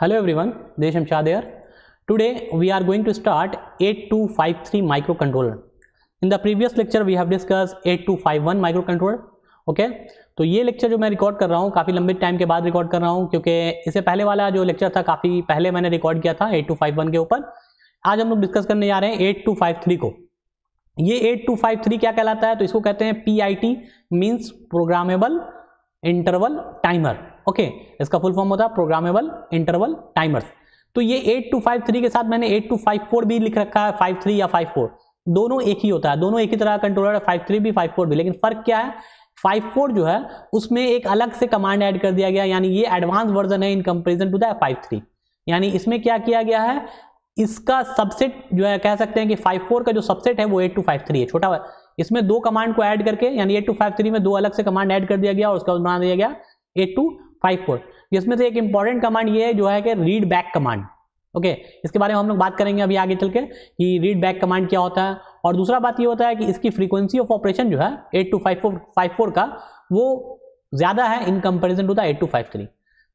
Hello everyone Desham Shah today we are going to start 8253 microcontroller in the previous lecture we have discuss 8251 controller okay तो ये lecture जो मैं record कर रहा हूँ काफ़ी लंबे टाइम के बाद रिकॉर्ड कर रहा हूँ क्योंकि इससे पहले वाला जो लेक्चर था काफ़ी पहले मैंने रिकॉर्ड किया था एट के ऊपर आज हम लोग डिस्कस करने जा रहे हैं एट को ये एट क्या कहलाता है तो इसको कहते हैं P I T means programmable interval timer okay इसका फुल फॉर्म होता है प्रोग्रामेबल इंटरवल टाइमर्स तो ये एट टू फाइव थ्री के साथ मैंने एट टू फाइव फोर भी लिख रखा है फाइव थ्री या फाइव फोर दोनों एक ही होता है दोनों एक ही तरह का कंट्रोलर है फाइव थ्री भी फाइव फोर भी लेकिन फर्क क्या है फाइव फोर जो है उसमें एक अलग से कमांड ऐड कर दिया गया यानी ये एडवांस वर्जन है in comparison to the five three यानी इसमें क्या किया गया है इसका सबसेट जो है कह सकते हैं कि फाइव फोर का जो सबसेट है वो एट टू फाइव थ्री है छोटा इसमें दो कमांड को ऐड करके यानी एट टू फाइव थ्री में दो अलग से कमांड ऐड कर दिया गया और उसका बना दिया गया एट टू फाइव फोर जिसमें से एक इंपॉर्टेंट कमांड ये है जो है कि रीड बैक कमांड ओके इसके बारे में हम लोग बात करेंगे अभी आगे चल के कि रीड बैक कमांड क्या होता है और दूसरा बात ये होता है कि इसकी फ्रीक्वेंसी ऑफ ऑपरेशन जो है eight two five four five four का वो ज़्यादा है in comparison to the eight two five three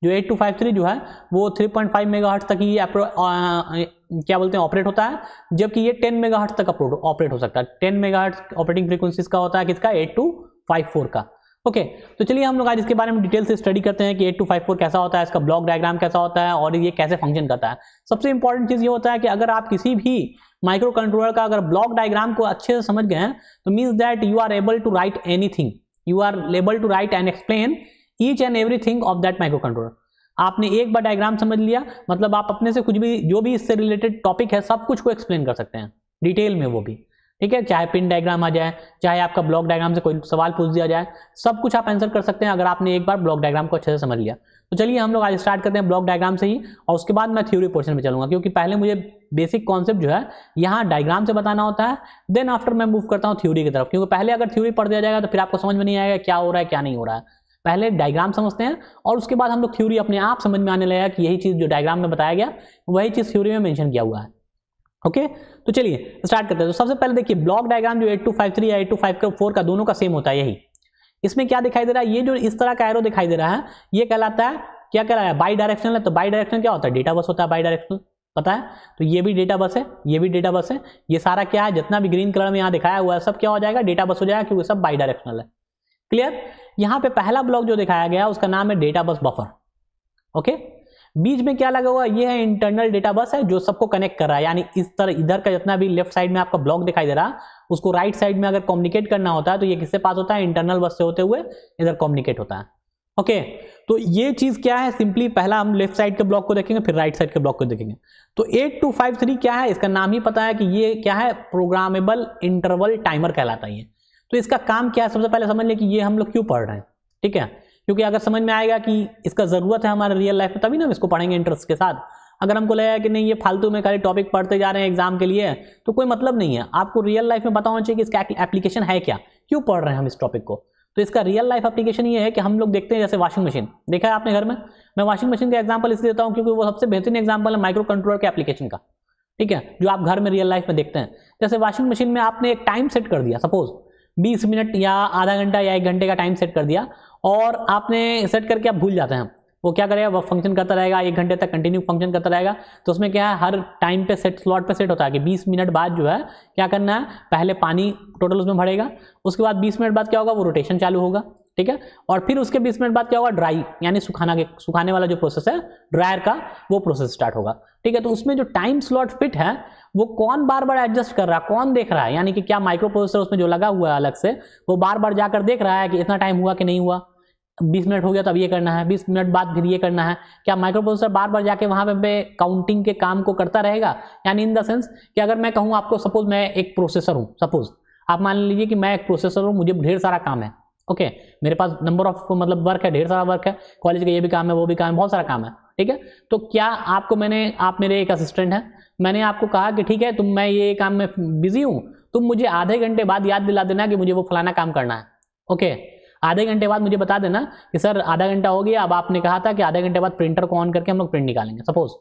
जो एट टू फाइव थ्री जो है वो three point five mega hertz तक ही आ, क्या बोलते हैं ऑपरेट होता है जबकि ये टेन मेगा हर्ट तक ऑपरेट हो सकता है ten mega hertz operating frequencies का होता है किसका एट टू फाइव फोर का ओके okay, तो चलिए हम लोग आज इसके बारे में डिटेल से स्टडी करते हैं कि एट टू फाइव फोर कैसा होता है इसका ब्लॉक डायग्राम कैसा होता है और ये कैसे फंक्शन करता है सबसे इंपॉर्टेंट चीज़ ये होता है कि अगर आप किसी भी माइक्रो कंट्रोलर का अगर ब्लॉक डायग्राम को अच्छे से समझ गए हैं तो means that you are able to write any you are able to write and explain each and every of that microcontroller आपने एक बार डायग्राम समझ लिया मतलब आप अपने से कुछ भी जो भी इससे रिलेटेड टॉपिक है सब कुछ को एक्सप्लेन कर सकते हैं डिटेल में वो भी ठीक है चाहे पिन डायग्राम आ जाए चाहे आपका ब्लॉक डायग्राम से कोई सवाल पूछ दिया जाए सब कुछ आप आंसर कर सकते हैं अगर आपने एक बार ब्लॉक डायग्राम को अच्छे से समझ लिया तो चलिए हम लोग आज स्टार्ट करते हैं ब्लॉक डायग्राम से ही और उसके बाद मैं थ्योरी पोर्शन में चलूंगा क्योंकि पहले मुझे बेसिक कॉन्सेप्ट जो है यहाँ डायग्राम से बताना होता है देन आफ्टर मैं मूव करता हूँ थ्योरी की तरफ क्योंकि पहले अगर थ्योरी पढ़ दिया जाएगा तो फिर आपको समझ में नहीं आएगा क्या हो रहा है क्या नहीं हो रहा है पहले डायग्राम समझते हैं और उसके बाद हम लोग थ्योरी अपने आप समझ में आने लगेगा कि यही चीज़ जो डायग्राम में बताया गया वही चीज़ थ्योरी में मैंशन किया हुआ है ओके तो चलिए स्टार्ट करते हैं तो सबसे पहले देखिए ब्लॉक डायग्राम जो एट टू फाइव थ्री या एट टू फाइव का फोर का दोनों का सेम होता है यही इसमें क्या दिखाई दे रहा है ये जो इस तरह का एरो दिखाई दे रहा है ये कहलाता है क्या कह रहा है बाई डायरेक्शनल है तो बाई डायरेक्शन क्या होता है डेटा बस होता है बाई डायरेक्शनल पता है तो ये भी डेटा बस है ये भी डेटा बस है ये सारा क्या है जितना भी ग्रीन कलर में यहाँ दिखाया हुआ है सब क्या हो जाएगा डेटा बस हो जाएगा क्योंकि सब बाई डायरेक्शनल है क्लियर यहाँ पे पहला ब्लॉक जो दिखाया गया उसका नाम है डेटा बस बफर ओके बीच में क्या लगा हुआ ये है इंटरनल डेटा बस है जो सबको कनेक्ट कर रहा है यानी इस तरह इधर का जितना भी लेफ्ट साइड में आपका ब्लॉक दिखाई दे रहा उसको राइट साइड में अगर कम्युनिकेट करना होता है तो ये किससे पास होता है इंटरनल बस से होते हुए इधर कम्युनिकेट होता है ओके तो ये चीज क्या है सिंपली पहला हम लेफ्ट साइड के ब्लॉक को देखेंगे फिर राइट साइड के ब्लॉक को देखेंगे तो एट टू फाइव थ्री क्या है इसका नाम ही पता है कि ये क्या है प्रोग्रामेबल इंटरवल टाइमर कहलाता है तो इसका काम क्या है सबसे पहले समझ लें कि ये हम लोग क्यों पढ़ रहे हैं ठीक है क्योंकि अगर समझ में आएगा कि इसका ज़रूरत है हमारे रियल लाइफ में तभी ना हम इसको पढ़ेंगे इंटरेस्ट के साथ अगर हमको लगेगा कि नहीं ये फालतू में खाली टॉपिक पढ़ते जा रहे हैं एग्जाम के लिए तो कोई मतलब नहीं है आपको रियल लाइफ में बताना होना चाहिए कि इसका एप्लीकेशन है क्या क्यों पढ़ रहे हैं हम इस टॉपिक को तो इसका रियल लाइफ एप्लीकेशन ये है कि हम लोग देखते हैं जैसे वॉशिंग मशीन देखा है आपने घर में मैं वॉशिंग मशीन का एग्जाम्पल इसलिए देता हूँ क्योंकि वो सबसे बेहतरीन एग्जाम्पल है माइक्रो कंट्रोलर के एप्लीकेशन का ठीक है जो आप घर में रियल लाइफ में देखते हैं जैसे वॉशिंग मशीन में आपने एक टाइम सेट कर दिया सपोज बीस मिनट या आधा घंटा या एक घंटे का टाइम सेट कर दिया और आपने सेट करके आप भूल जाते हैं वो क्या करेगा वह फंक्शन करता रहेगा एक घंटे तक कंटिन्यू फंक्शन करता रहेगा तो उसमें क्या है हर टाइम पे सेट स्लॉट पे सेट होता है कि 20 मिनट बाद जो है क्या करना है पहले पानी टोटल उसमें भरेगा उसके बाद 20 मिनट बाद क्या होगा वो रोटेशन चालू होगा ठीक है और फिर उसके 20 मिनट बाद क्या होगा ड्राई यानी सुखाना के सुखाने वाला जो प्रोसेस है ड्रायर का वो प्रोसेस स्टार्ट होगा ठीक है तो उसमें जो टाइम स्लॉट फिट है वो कौन बार बार एडजस्ट कर रहा है कौन देख रहा है यानी कि क्या माइक्रो प्रोसेसर उसमें जो लगा हुआ है अलग से वो बार बार जाकर देख रहा है कि इतना टाइम हुआ कि नहीं हुआ बीस मिनट हो गया तो अब ये करना है बीस मिनट बाद फिर ये करना है क्या माइक्रो प्रोसेसर बार बार जाके वहाँ पे काउंटिंग के काम को करता रहेगा यानी इन द सेंस कि अगर मैं कहूँ आपको सपोज मैं एक प्रोसेसर हूँ सपोज आप मान लीजिए कि मैं एक प्रोसेसर हूँ मुझे ढेर सारा काम है ओके मेरे पास नंबर ऑफ मतलब वर्क है ढेर सारा वर्क है कॉलेज का ये भी काम है वो भी काम है बहुत सारा काम है ठीक है तो क्या आपको मैंने आप मेरे एक असिस्टेंट हैं मैंने आपको कहा कि ठीक है तुम मैं ये काम में बिजी हूँ तुम मुझे आधे घंटे बाद याद दिला देना कि मुझे वो फलाना काम करना है ओके okay, आधे घंटे बाद मुझे बता देना कि सर आधा घंटा हो गया अब आपने कहा था कि आधे घंटे बाद प्रिंटर को ऑन करके हम लोग प्रिंट निकालेंगे सपोज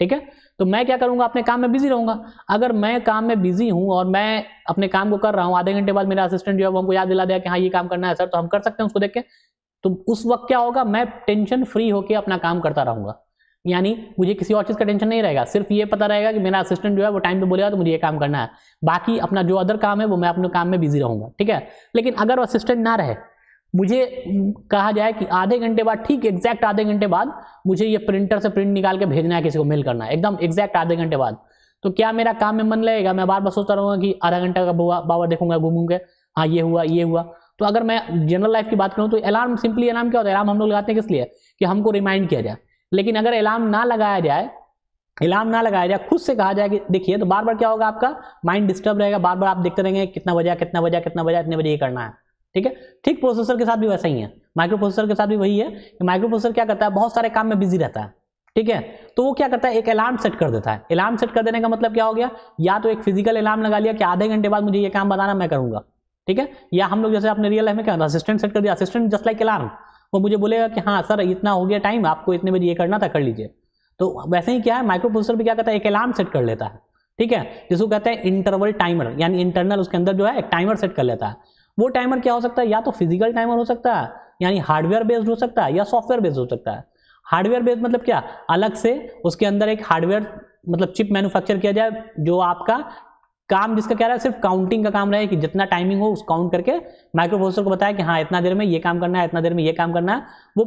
ठीक है तो मैं क्या करूंगा अपने काम में बिजी रहूंगा अगर मैं काम में बिजी हूं और मैं अपने काम को कर रहा हूं आधे घंटे बाद मेरा असिस्टेंट जो है वो हमको याद दिला दिया कि हाँ ये काम करना है सर तो हम कर सकते हैं उसको देख के तो उस वक्त क्या होगा मैं टेंशन फ्री होकर अपना काम करता रहूंगा यानी मुझे किसी और चीज़ का टेंशन नहीं रहेगा सिर्फ ये पता रहेगा कि मेरा असिस्टेंट जो है वो टाइम पे बोलेगा तो मुझे ये काम करना है बाकी अपना जो अदर काम है वो मैं अपने काम में बिजी रहूंगा ठीक है लेकिन अगर असिस्टेंट ना रहे मुझे कहा जाए कि आधे घंटे बाद ठीक एग्जैक्ट आधे घंटे बाद मुझे ये प्रिंटर से प्रिंट निकाल के भेजना है किसी को मेल करना है एकदम एग्जैक्ट आधे घंटे बाद तो क्या मेरा काम में मन लगेगा मैं बार बार सोचता रहूंगा कि आधा घंटा का बुआ बाबा देखूंगा घूमूंगे हाँ ये हुआ ये हुआ तो अगर मैं जनरल लाइफ की बात करूँ तो अलार्म सिंपली अलार्म क्या होता है अलार्म हम लोग लगाते हैं किस लिए कि हमको रिमाइंड किया जाए लेकिन अगर अलार्म ना लगाया जाए अलार्म ना लगाया जाए खुद से कहा जाए कि देखिए तो बार बार क्या होगा आपका माइंड डिस्टर्ब रहेगा बार बार आप देखते रहेंगे कितना बजा कितना बजा कितना बजा इतने बजे ये करना है ठीक है ठीक प्रोसेसर के साथ भी वैसा ही है माइक्रो प्रोसेसर के साथ भी वही है कि माइक्रो प्रोसेसर क्या करता है बहुत सारे काम में बिजी रहता है ठीक है तो वो क्या करता है एक अलार्म सेट कर देता है अलार्म सेट कर देने का मतलब क्या हो गया या तो एक फिजिकल अलार्म लगा लिया कि आधे घंटे बाद मुझे ये काम बताना मैं करूंगा ठीक है या हम लोग जैसे आपने रियल लाइफ में क्या असिस्टेंट सेट कर दिया असिस्टेंट जस्ट लाइक अलार्म वो मुझे बोलेगा कि हाँ सर इतना हो गया टाइम आपको इतने बजे ये करना था कर लीजिए तो वैसे ही क्या है माइक्रो प्रोसेसर भी क्या करता है एक अलार्म सेट कर लेता है ठीक है जिसको कहते हैं इंटरवल टाइमर यानी इंटरनल उसके अंदर जो है एक टाइमर सेट कर लेता है वो टाइमर क्या हो सकता है या तो फिजिकल टाइमर हो सकता है यानी हार्डवेयर बेस्ड हो सकता है या सॉफ्टवेयर बेस्ड हो सकता है हार्डवेयर बेस्ड मतलब क्या अलग से उसके अंदर एक हार्डवेयर मतलब चिप मैन्युफैक्चर किया जाए जो आपका काम जिसका क्या रहा है सिर्फ काउंटिंग का काम रहे कि जितना टाइमिंग हो उस काउंट करके माइक्रोप्रोसेसर को बताया कि हाँ इतना देर में ये काम करना है इतना देर में ये काम करना है वो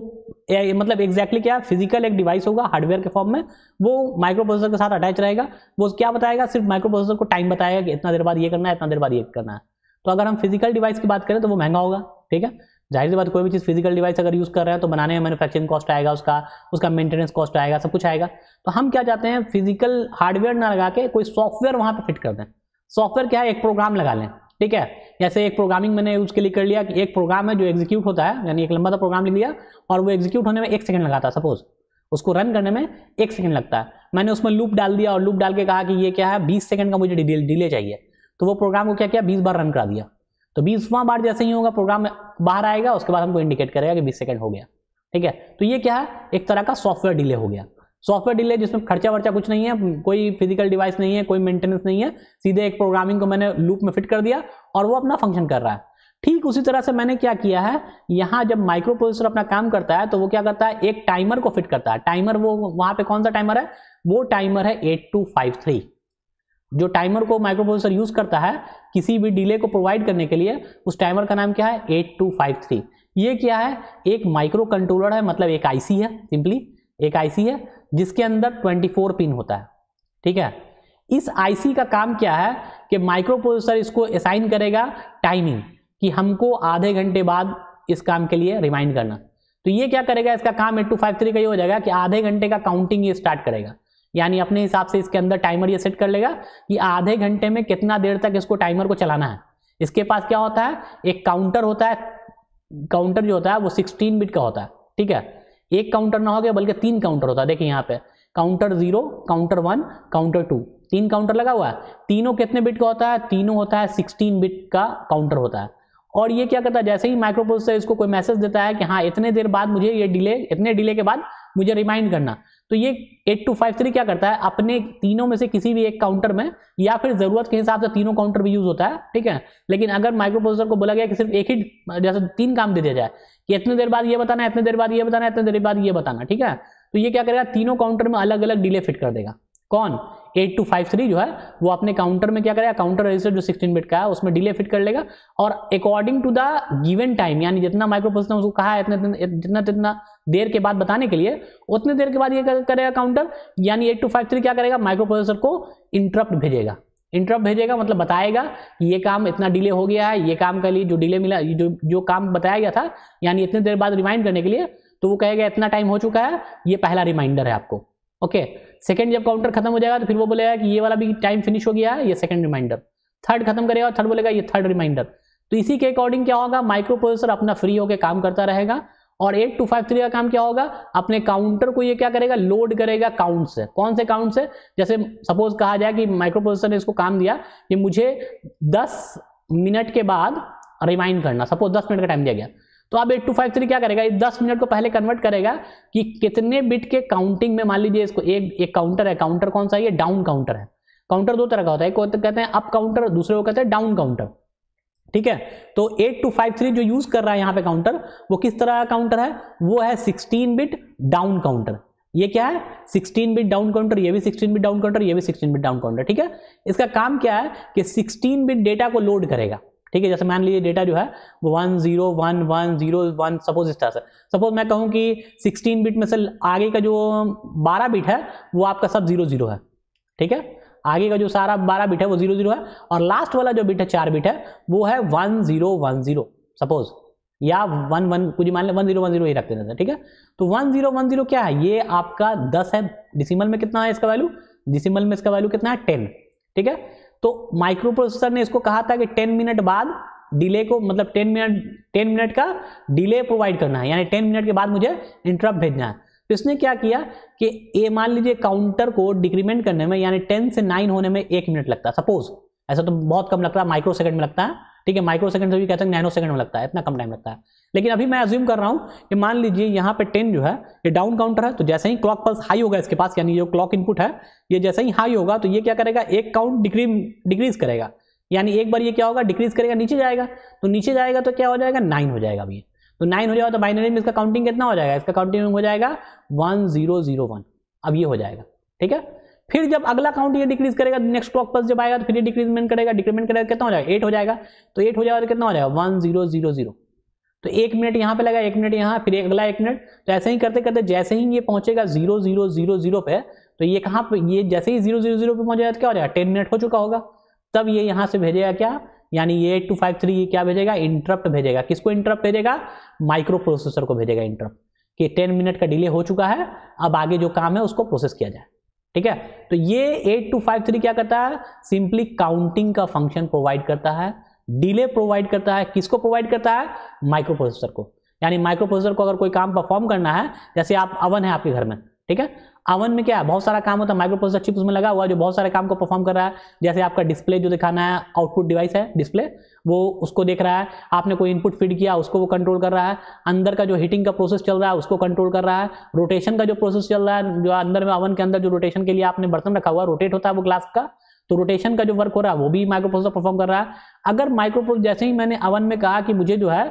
ए, मतलब एग्जैक्टली क्या फिजिकल एक डिवाइस होगा हार्डवेयर के फॉर्म में वो माइक्रोप्रोसेसर के साथ अटैच रहेगा वो क्या बताएगा सिर्फ माइक्रोप्रोसेसर को टाइम बताएगा कि इतना देर बाद ये करना है इतना देर बाद ये करना है तो अगर हम फिजिकल डिवाइस की बात करें तो वो महंगा होगा ठीक है जाहिर सी बात कोई भी चीज़ फिजिकल डिवाइस अगर यूज़ कर रहे हैं तो बनाने में मैनुफैक्चरिंग कॉस्ट आएगा उसका उसका मेंटेनेंस कॉस्ट आएगा सब कुछ आएगा तो हम क्या चाहते हैं फिजिकल हार्डवेयर ना लगा के कोई सॉफ्टवेयर वहाँ पर फिट कर दें सॉफ्टवेयर क्या है एक प्रोग्राम लगा लें ठीक है जैसे एक प्रोग्रामिंग मैंने उसके लिए कर लिया कि एक प्रोग्राम है जो एग्जीक्यूट होता है यानी एक लंबा सा प्रोग्राम लिख लिया और वो एग्जीक्यूट होने में एक सेकंड लगाता है सपोज उसको रन करने में एक सेकंड लगता है मैंने उसमें लूप डाल दिया और लूप डाल के कहा कि ये क्या है बीस सेकंड का मुझे डिले चाहिए तो वो प्रोग्राम को क्या किया बीस बार रन करा दिया तो बीसवां बार जैसे ही होगा प्रोग्राम बाहर आएगा उसके बाद हमको इंडिकेट करेगा कि बीस सेकेंड हो गया ठीक है तो ये क्या है एक तरह का सॉफ्टवेयर डिले हो गया सॉफ्टवेयर डिले जिसमें खर्चा वर्चा कुछ नहीं है कोई फिजिकल डिवाइस नहीं है कोई मेंटेनेंस नहीं है सीधे एक प्रोग्रामिंग को मैंने लूप में फिट कर दिया और वो अपना फंक्शन कर रहा है ठीक उसी तरह से मैंने क्या किया है यहाँ जब माइक्रो प्रोसेसर अपना काम करता है तो वो क्या करता है एक टाइमर को फिट करता है टाइमर वो वहाँ पे कौन सा टाइमर है वो टाइमर है एट टू फाइव थ्री जो टाइमर को माइक्रोप्रोसेसर यूज करता है किसी भी डिले को प्रोवाइड करने के लिए उस टाइमर का नाम क्या है एट टू फाइव थ्री ये क्या है एक माइक्रो कंट्रोलर है मतलब एक आईसी है सिंपली एक आईसी है जिसके अंदर 24 पिन होता है ठीक है इस आईसी का काम क्या है कि माइक्रो प्रोसेसर इसको असाइन करेगा टाइमिंग कि हमको आधे घंटे बाद इस काम के लिए रिमाइंड करना तो ये क्या करेगा इसका काम एट टू फाइव थ्री का ये हो जाएगा कि आधे घंटे का काउंटिंग ये स्टार्ट करेगा यानी अपने हिसाब से इसके अंदर टाइमर ये सेट कर लेगा कि आधे घंटे में कितना देर तक इसको टाइमर को चलाना है इसके पास क्या होता है एक काउंटर होता है काउंटर जो होता है वो सिक्सटीन बिट का होता है ठीक है एक काउंटर ना हो गया बल्कि तीन काउंटर होता है देखिए यहाँ पे counter zero counter one counter two तीन काउंटर लगा हुआ है तीनों कितने बिट का होता है तीनों होता है सिक्सटीन बिट का काउंटर होता है और ये क्या करता है जैसे ही माइक्रोप्रोसेसर इसको कोई मैसेज देता है कि हाँ इतने देर बाद मुझे ये डिले इतने डिले के बाद मुझे रिमाइंड करना तो ये 8253 क्या करता है अपने तीनों में से किसी भी एक काउंटर में या फिर जरूरत के हिसाब से तीनों काउंटर भी यूज होता है ठीक है लेकिन अगर माइक्रोप्रोसेसर को बोला गया कि सिर्फ एक ही जैसे तीन काम दे दिया जाए कि इतने देर बाद ये बताना है इतने देर बाद ये बताना है इतने देर बाद ये बताना ठीक है तो ये क्या करेगा तीनों काउंटर में अलग अलग डिले फिट कर देगा कौन एट टू फाइव थ्री जो है वो अपने काउंटर में क्या करेगा काउंटर रजिस्टर जो सिक्सटीन बिट का है उसमें डिले फिट कर लेगा और according to the given time यानी जितना माइक्रो प्रोसेसर उसको कहा है इतना जितना जितना देर के बाद बताने के लिए उतने देर के बाद ये करेगा काउंटर यानी एट टू फाइव थ्री क्या करेगा माइक्रो प्रोसेसर को इंटरप्ट भेजेगा इंटरप्ट भेजेगा मतलब बताएगा ये काम इतना डिले हो गया है ये काम के लिए जो डिले मिला जो जो काम बताया गया था यानी इतने देर बाद रिमाइंड करने के लिए तो वो कहेगा इतना टाइम हो चुका है ये पहला रिमाइंडर है आपको ओके सेकंड जब काउंटर खत्म हो जाएगा तो फिर वो बोलेगा कि ये वाला भी टाइम फिनिश हो गया ये सेकंड रिमाइंडर थर्ड खत्म करेगा थर्ड बोलेगा ये थर्ड रिमाइंडर तो इसी के अकॉर्डिंग क्या होगा माइक्रो प्रोसेसर अपना फ्री होकर काम करता रहेगा और एट टू फाइव थ्री का काम क्या होगा अपने काउंटर को ये क्या करेगा लोड करेगा काउंट से कौन से काउंट से जैसे सपोज कहा जाए कि माइक्रो प्रोसेसर ने इसको काम दिया कि मुझे दस मिनट के बाद रिमाइंड करना सपोज दस मिनट का टाइम दिया गया तो अब एट क्या करेगा इस दस मिनट को पहले कन्वर्ट करेगा कि कितने बिट के काउंटिंग में मान लीजिए इसको एक एक काउंटर है काउंटर कौन सा है ये डाउन काउंटर है काउंटर दो तरह का होता है एक को कहते हैं अप काउंटर दूसरे को कहते हैं डाउन काउंटर ठीक है तो एट टू फाइव थ्री जो यूज कर रहा है यहां पे काउंटर वो किस तरह का काउंटर है वो है सिक्सटीन बिट डाउन काउंटर ये क्या है 16 बिट डाउन काउंटर ये भी 16 बिट डाउन काउंटर ये भी 16 बिट डाउन काउंटर ठीक है इसका काम क्या है कि 16 बिट डेटा को लोड करेगा ठीक है जैसे मान लीजिए डेटा जो है वो one zero one one zero one suppose इस तरह से सपोज मैं कहूँ कि सिक्सटीन बिट में से आगे का जो बारह बिट है वो आपका सब जीरो जीरो है ठीक है आगे का जो सारा बारह बिट है वो जीरो जीरो है और लास्ट वाला जो बिट है चार बिट है वो है one zero one zero suppose या वन वन कुछ मान लें वन जीरो वन जीरो ही रखते थे ठीक है तो वन जीरो वन जीरो क्या है ये आपका दस है डिसिमल में कितना है इसका वैल्यू डिसिमल में इसका वैल्यू कितना है टेन ठीक है तो माइक्रो प्रोसेसर ने इसको कहा था कि टेन मिनट बाद डिले को मतलब टेन मिनट टेन मिनट का डिले प्रोवाइड करना है यानी टेन मिनट के बाद मुझे इंटरप्ट भेजना है तो इसने क्या किया कि ए मान लीजिए काउंटर को डिक्रीमेंट करने में यानी टेन से नाइन होने में एक मिनट लगता है सपोज ऐसा तो बहुत कम लगता है माइक्रो सेकंड में लगता है ठीक है माइक्रो सेकंड से भी कहते हैं नैनो सेकंड में लगता है इतना कम टाइम लगता है लेकिन अभी मैं अज्यूम कर रहा हूं कि मान लीजिए यहाँ पे टेन जो है ये डाउन काउंटर है तो जैसे ही क्लॉक पल्स हाई होगा इसके पास यानी जो क्लॉक इनपुट है ये जैसे ही हाई होगा तो ये क्या करेगा एक काउंट डिक्री डिक्रीज करेगा यानी एक बार ये क्या होगा डिक्रीज करेगा नीचे जाएगा तो नीचे जाएगा तो क्या हो जाएगा नाइन हो जाएगा अभी तो नाइन हो जाएगा तो बाइनरी में इसका काउंटिंग कितना हो जाएगा इसका काउंटिंग हो जाएगा वन जीरो जीरो वन अब ये हो जाएगा ठीक है फिर जब अगला काउंट ये डिक्रीज करेगा नेक्स्ट क्लॉक पल्स जब आएगा तो फिर ये डिक्रीजमेंट करेगा डिक्रीमेंट करेगा कितना हो जाएगा एट हो जाएगा तो एट हो जाएगा तो कितना हो जाएगा वन जीरो जीरो जीरो तो एक मिनट यहाँ पे लगा एक मिनट यहाँ फिर अगला एक मिनट तो ऐसे ही करते करते जैसे ही ये पहुंचेगा जीरो जीरो जीरो जीरो पे तो ये कहाँ पे ये जैसे ही जीरो जीरो जीरो पे पहुंच तो क्या हो जाएगा टेन मिनट हो चुका होगा तब ये यहाँ से भेजेगा क्या यानी ये एट टू फाइव थ्री ये क्या भेजेगा इंटरप्ट भेजेगा किसको इंटरप्ट भेजेगा माइक्रो प्रोसेसर को भेजेगा इंटरप्ट कि टेन मिनट का डिले हो चुका है अब आगे जो काम है उसको प्रोसेस किया जाए ठीक है तो ये एट टू फाइव थ्री क्या करता है सिंपली काउंटिंग का फंक्शन प्रोवाइड करता है डिले प्रोवाइड करता है किसको प्रोवाइड करता है माइक्रो प्रोसेसर को यानी माइक्रो प्रोसेसर को अगर कोई काम परफॉर्म करना है जैसे आप अवन है आपके घर में ठीक है अवन में क्या है बहुत सारा काम होता है माइक्रो प्रोसेसर चिप उसमें लगा हुआ है जो बहुत सारे काम को परफॉर्म कर रहा है जैसे आपका डिस्प्ले जो दिखाना है आउटपुट डिवाइस है डिस्प्ले वो उसको देख रहा है आपने कोई इनपुट फीड किया उसको वो कंट्रोल कर रहा है अंदर का जो हीटिंग का प्रोसेस चल रहा है उसको कंट्रोल कर रहा है रोटेशन का जो प्रोसेस चल रहा है जो अंदर में अवन के अंदर जो रोटेशन के लिए आपने बर्तन रखा हुआ रोटेट होता है वो ग्लास का तो रोटेशन का जो वर्क हो रहा है वो भी माइक्रोप्रोसेसर परफॉर्म कर रहा है अगर माइक्रोप्रोस जैसे ही मैंने अवन में कहा कि मुझे जो है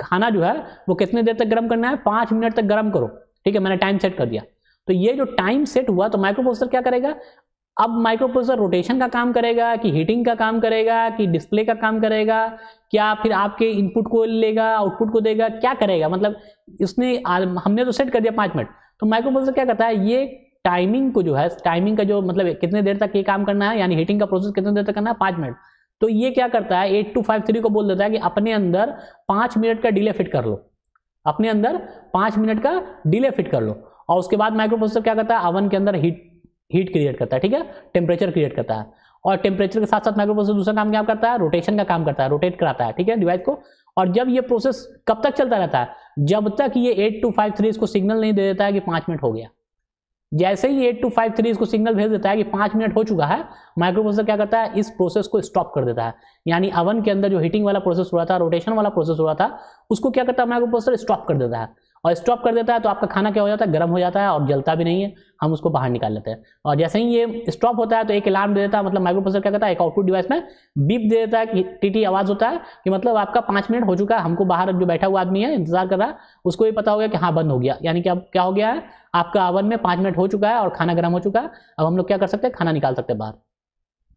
खाना जो है वो कितने देर तक गर्म करना है पाँच मिनट तक गर्म करो ठीक है मैंने टाइम सेट कर दिया तो ये जो टाइम सेट हुआ तो माइक्रोप्रोसेसर क्या करेगा अब माइक्रोप्रोसेसर रोटेशन का काम करेगा कि हीटिंग का काम करेगा कि डिस्प्ले का काम करेगा क्या फिर आपके इनपुट को लेगा आउटपुट को देगा क्या करेगा मतलब इसने हमने तो सेट कर दिया पाँच मिनट तो माइक्रोप्रोसेसर क्या करता है ये टाइमिंग को जो है टाइमिंग का जो मतलब कितने देर तक ये काम करना है यानी हीटिंग का प्रोसेस कितने देर तक करना है पाँच मिनट तो ये क्या करता है एट टू फाइव थ्री को बोल देता है कि अपने अंदर पाँच मिनट का डिले फिट कर लो अपने अंदर पाँच मिनट का डिले फिट कर लो और उसके बाद माइक्रो प्रोसेसर क्या करता है अवन के अंदर हीट हीट क्रिएट करता है ठीक है टेम्परेचर क्रिएट करता है और टेम्परेचर के साथ साथ माइक्रो प्रोसेसर दूसरा काम क्या करता है रोटेशन का काम करता है रोटेट कराता है ठीक है डिवाइस को और जब ये प्रोसेस कब तक चलता रहता है जब तक ये एट टू फाइव थ्री इसको सिग्नल नहीं दे देता है कि पाँच मिनट हो गया जैसे ही एट टू फाइव थ्री इसको सिग्नल भेज देता है कि पाँच मिनट हो चुका है माइक्रोप्रोसेसर क्या करता है इस प्रोसेस को स्टॉप कर देता है यानी अवन के अंदर जो हीटिंग वाला प्रोसेस हो रहा था रोटेशन वाला प्रोसेस हो रहा था उसको क्या करता है माइक्रोप्रोसेसर स्टॉप कर देता है और स्टॉप कर देता है तो आपका खाना क्या हो जाता है गर्म हो जाता है और जलता भी नहीं है हम उसको बाहर निकाल लेते हैं और जैसे ही ये स्टॉप होता है तो एक अलार्म दे देता है मतलब माइक्रोप्रोसेसर क्या करता है एक आउटपुट डिवाइस में बीप दे देता है कि टीटी आवाज होता है कि मतलब आपका पाँच मिनट हो चुका है हमको बाहर जो बैठा हुआ आदमी है इंतजार कर रहा है उसको भी पता हो गया कि हाँ बंद हो गया यानी कि अब क्या हो गया है आपका अवन में पाँच मिनट हो चुका है और खाना गर्म हो चुका है अब हम लोग क्या कर सकते हैं खाना निकाल सकते हैं बाहर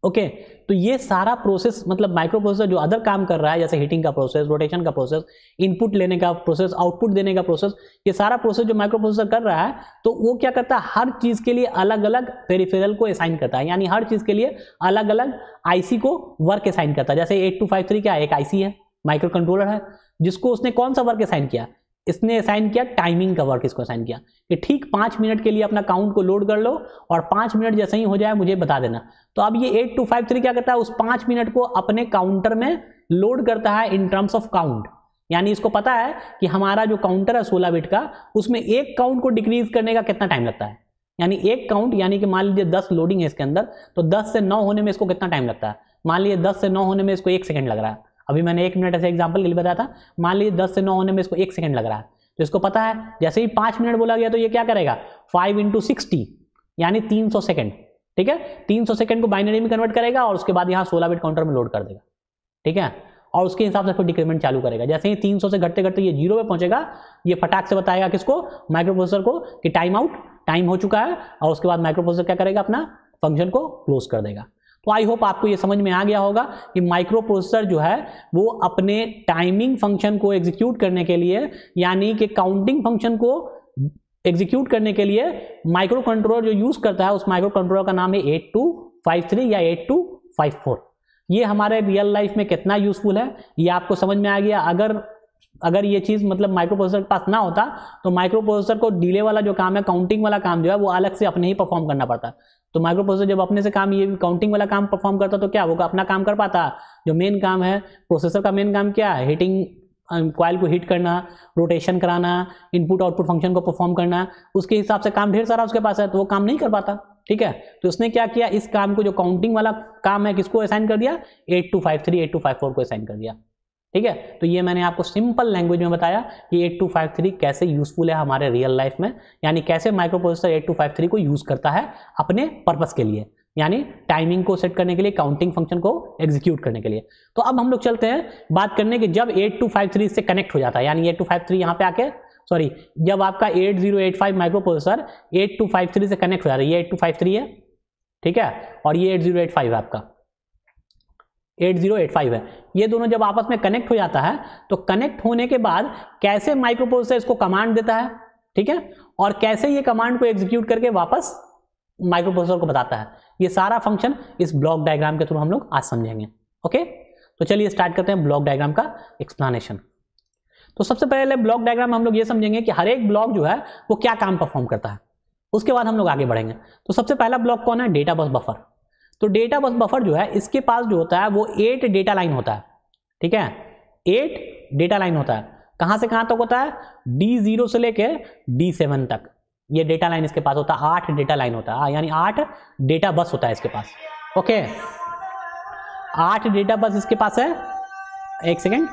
ओके okay, तो ये सारा प्रोसेस मतलब माइक्रो प्रोसेसर जो अदर काम कर रहा है जैसे हीटिंग का प्रोसेस रोटेशन का प्रोसेस इनपुट लेने का प्रोसेस आउटपुट देने का प्रोसेस ये सारा प्रोसेस जो माइक्रो प्रोसेसर कर रहा है तो वो क्या करता है हर चीज़ के लिए अलग अलग पेरिफेरल को असाइन करता है यानी हर चीज़ के लिए अलग अलग आईसी को वर्क असाइन करता है जैसे एट टू फाइव थ्री क्या है एक आईसी है माइक्रो कंट्रोलर है जिसको उसने कौन सा वर्क असाइन किया इसने असाइन किया टाइमिंग का वर्क इसको असाइन किया कि ठीक पाँच मिनट के लिए अपना काउंट को लोड कर लो और पाँच मिनट जैसे ही हो जाए मुझे बता देना तो अब ये एट टू फाइव थ्री क्या करता है उस पाँच मिनट को अपने काउंटर में लोड करता है इन टर्म्स ऑफ काउंट यानी इसको पता है कि हमारा जो काउंटर है सोलह बिट का उसमें एक काउंट को डिक्रीज करने का कितना टाइम लगता है यानी एक काउंट यानी कि मान लीजिए दस लोडिंग है इसके अंदर तो दस से नौ होने में इसको कितना टाइम लगता है मान लीजिए दस से नौ होने में इसको एक सेकेंड लग रहा है अभी मैंने एक मिनट ऐसे एग्जाम्पल के लिए बताया था मान लीजिए दस से नौ होने में इसको एक सेकंड लग रहा है तो इसको पता है जैसे ही पाँच मिनट बोला गया तो ये क्या करेगा फाइव इंटू सिक्सटी यानी तीन सौ सेकेंड ठीक है तीन सौ सेकेंड को बाइनरी में कन्वर्ट करेगा और उसके बाद यहाँ सोलह बिट काउंटर में लोड कर देगा ठीक है और उसके हिसाब से फिर डिक्रीमेंट चालू करेगा जैसे ही 300 से घटते घटते ये जीरो पे पहुंचेगा ये फटाक से बताएगा किसको माइक्रोप्रोसेसर को कि टाइम आउट टाइम हो चुका है और उसके बाद माइक्रोप्रोसेसर क्या करेगा अपना फंक्शन को क्लोज कर देगा तो आई होप आपको ये समझ में आ गया होगा कि माइक्रो प्रोसेसर जो है वो अपने टाइमिंग फंक्शन को एग्जीक्यूट करने के लिए यानी कि काउंटिंग फंक्शन को एग्जीक्यूट करने के लिए माइक्रो कंट्रोलर जो यूज करता है उस माइक्रो कंट्रोलर का नाम है एट टू फाइव थ्री या एट टू फाइव फोर ये हमारे रियल लाइफ में कितना यूजफुल है ये आपको समझ में आ गया अगर अगर ये चीज़ मतलब माइक्रो प्रोसेसर के पास ना होता तो माइक्रो प्रोसेसर को डिले वाला जो काम है काउंटिंग वाला काम जो है वो अलग से अपने ही परफॉर्म करना पड़ता तो माइक्रो प्रोसेसर जब अपने से काम ये काउंटिंग वाला काम परफॉर्म करता तो क्या वो अपना काम कर पाता जो मेन काम है प्रोसेसर का मेन काम क्या है हीटिंग क्वाइल को हीट करना रोटेशन कराना इनपुट आउटपुट फंक्शन को परफॉर्म करना उसके हिसाब से काम ढेर सारा उसके पास है तो वो काम नहीं कर पाता ठीक है तो उसने क्या किया इस काम को जो काउंटिंग वाला काम है किसको असाइन कर दिया eight two five three eight two five four को असाइन कर दिया ठीक है तो ये मैंने आपको सिंपल लैंग्वेज में बताया कि 8253 कैसे यूजफुल है हमारे रियल लाइफ में यानी कैसे माइक्रो प्रोसेसर 8253 को यूज़ करता है अपने पर्पस के लिए यानी टाइमिंग को सेट करने के लिए काउंटिंग फंक्शन को एग्जीक्यूट करने के लिए तो अब हम लोग चलते हैं बात करने की जब थ्री इससे कनेक्ट हो जाता है यानी एट थ्री यहाँ पे आके सॉरी जब आपका 8085 माइक्रो प्रोसेसर थ्री से कनेक्ट हो जा रहा है ये थ्री है ठीक है और ये 8085 है आपका एट जीरो एट फाइव है ये दोनों जब आपस में कनेक्ट हो जाता है तो कनेक्ट होने के बाद कैसे माइक्रोप्रोसेसर इसको कमांड देता है ठीक है और कैसे ये कमांड को एग्जीक्यूट करके वापस माइक्रोप्रोसेसर को बताता है ये सारा फंक्शन इस ब्लॉक डायग्राम के थ्रू हम लोग आज समझेंगे ओके तो चलिए स्टार्ट करते हैं ब्लॉक डायग्राम का एक्सप्लानेशन तो सबसे पहले ब्लॉक डायग्राम हम लोग ये समझेंगे कि हर एक ब्लॉक जो है वो क्या काम परफॉर्म करता है उसके बाद हम लोग आगे बढ़ेंगे तो सबसे पहला ब्लॉक कौन है डेटा बस बफर तो डेटा बस बफर जो है इसके पास जो होता है वो एट डेटा लाइन होता है ठीक है एट डेटा लाइन होता है कहां से कहां तक तो होता है डी जीरो से लेके डी सेवन तक ये डेटा लाइन इसके पास होता है आठ डेटा लाइन होता है यानी आठ डेटा बस होता है इसके पास ओके आठ डेटा बस इसके पास है एक सेकेंड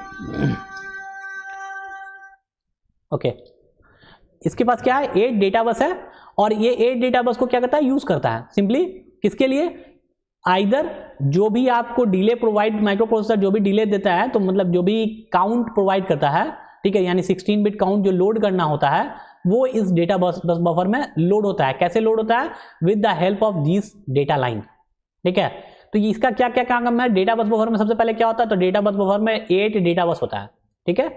ओके इसके पास क्या है एट डेटा बस है और ये एट डेटा बस को क्या करता है यूज करता है सिंपली किसके लिए आइदर जो भी आपको डिले प्रोवाइड माइक्रोप्रोसेसर जो भी डिले देता है तो मतलब जो भी काउंट प्रोवाइड करता है ठीक है यानी 16 बिट काउंट जो लोड करना होता है वो इस डेटा बस बस बफर में लोड होता है कैसे लोड होता है with the help of this data line ठीक है तो इसका क्या क्या काम है डेटा बस बफर में सबसे पहले क्या होता है तो डेटा बस बफर में एट डेटा बस होता है ठीक है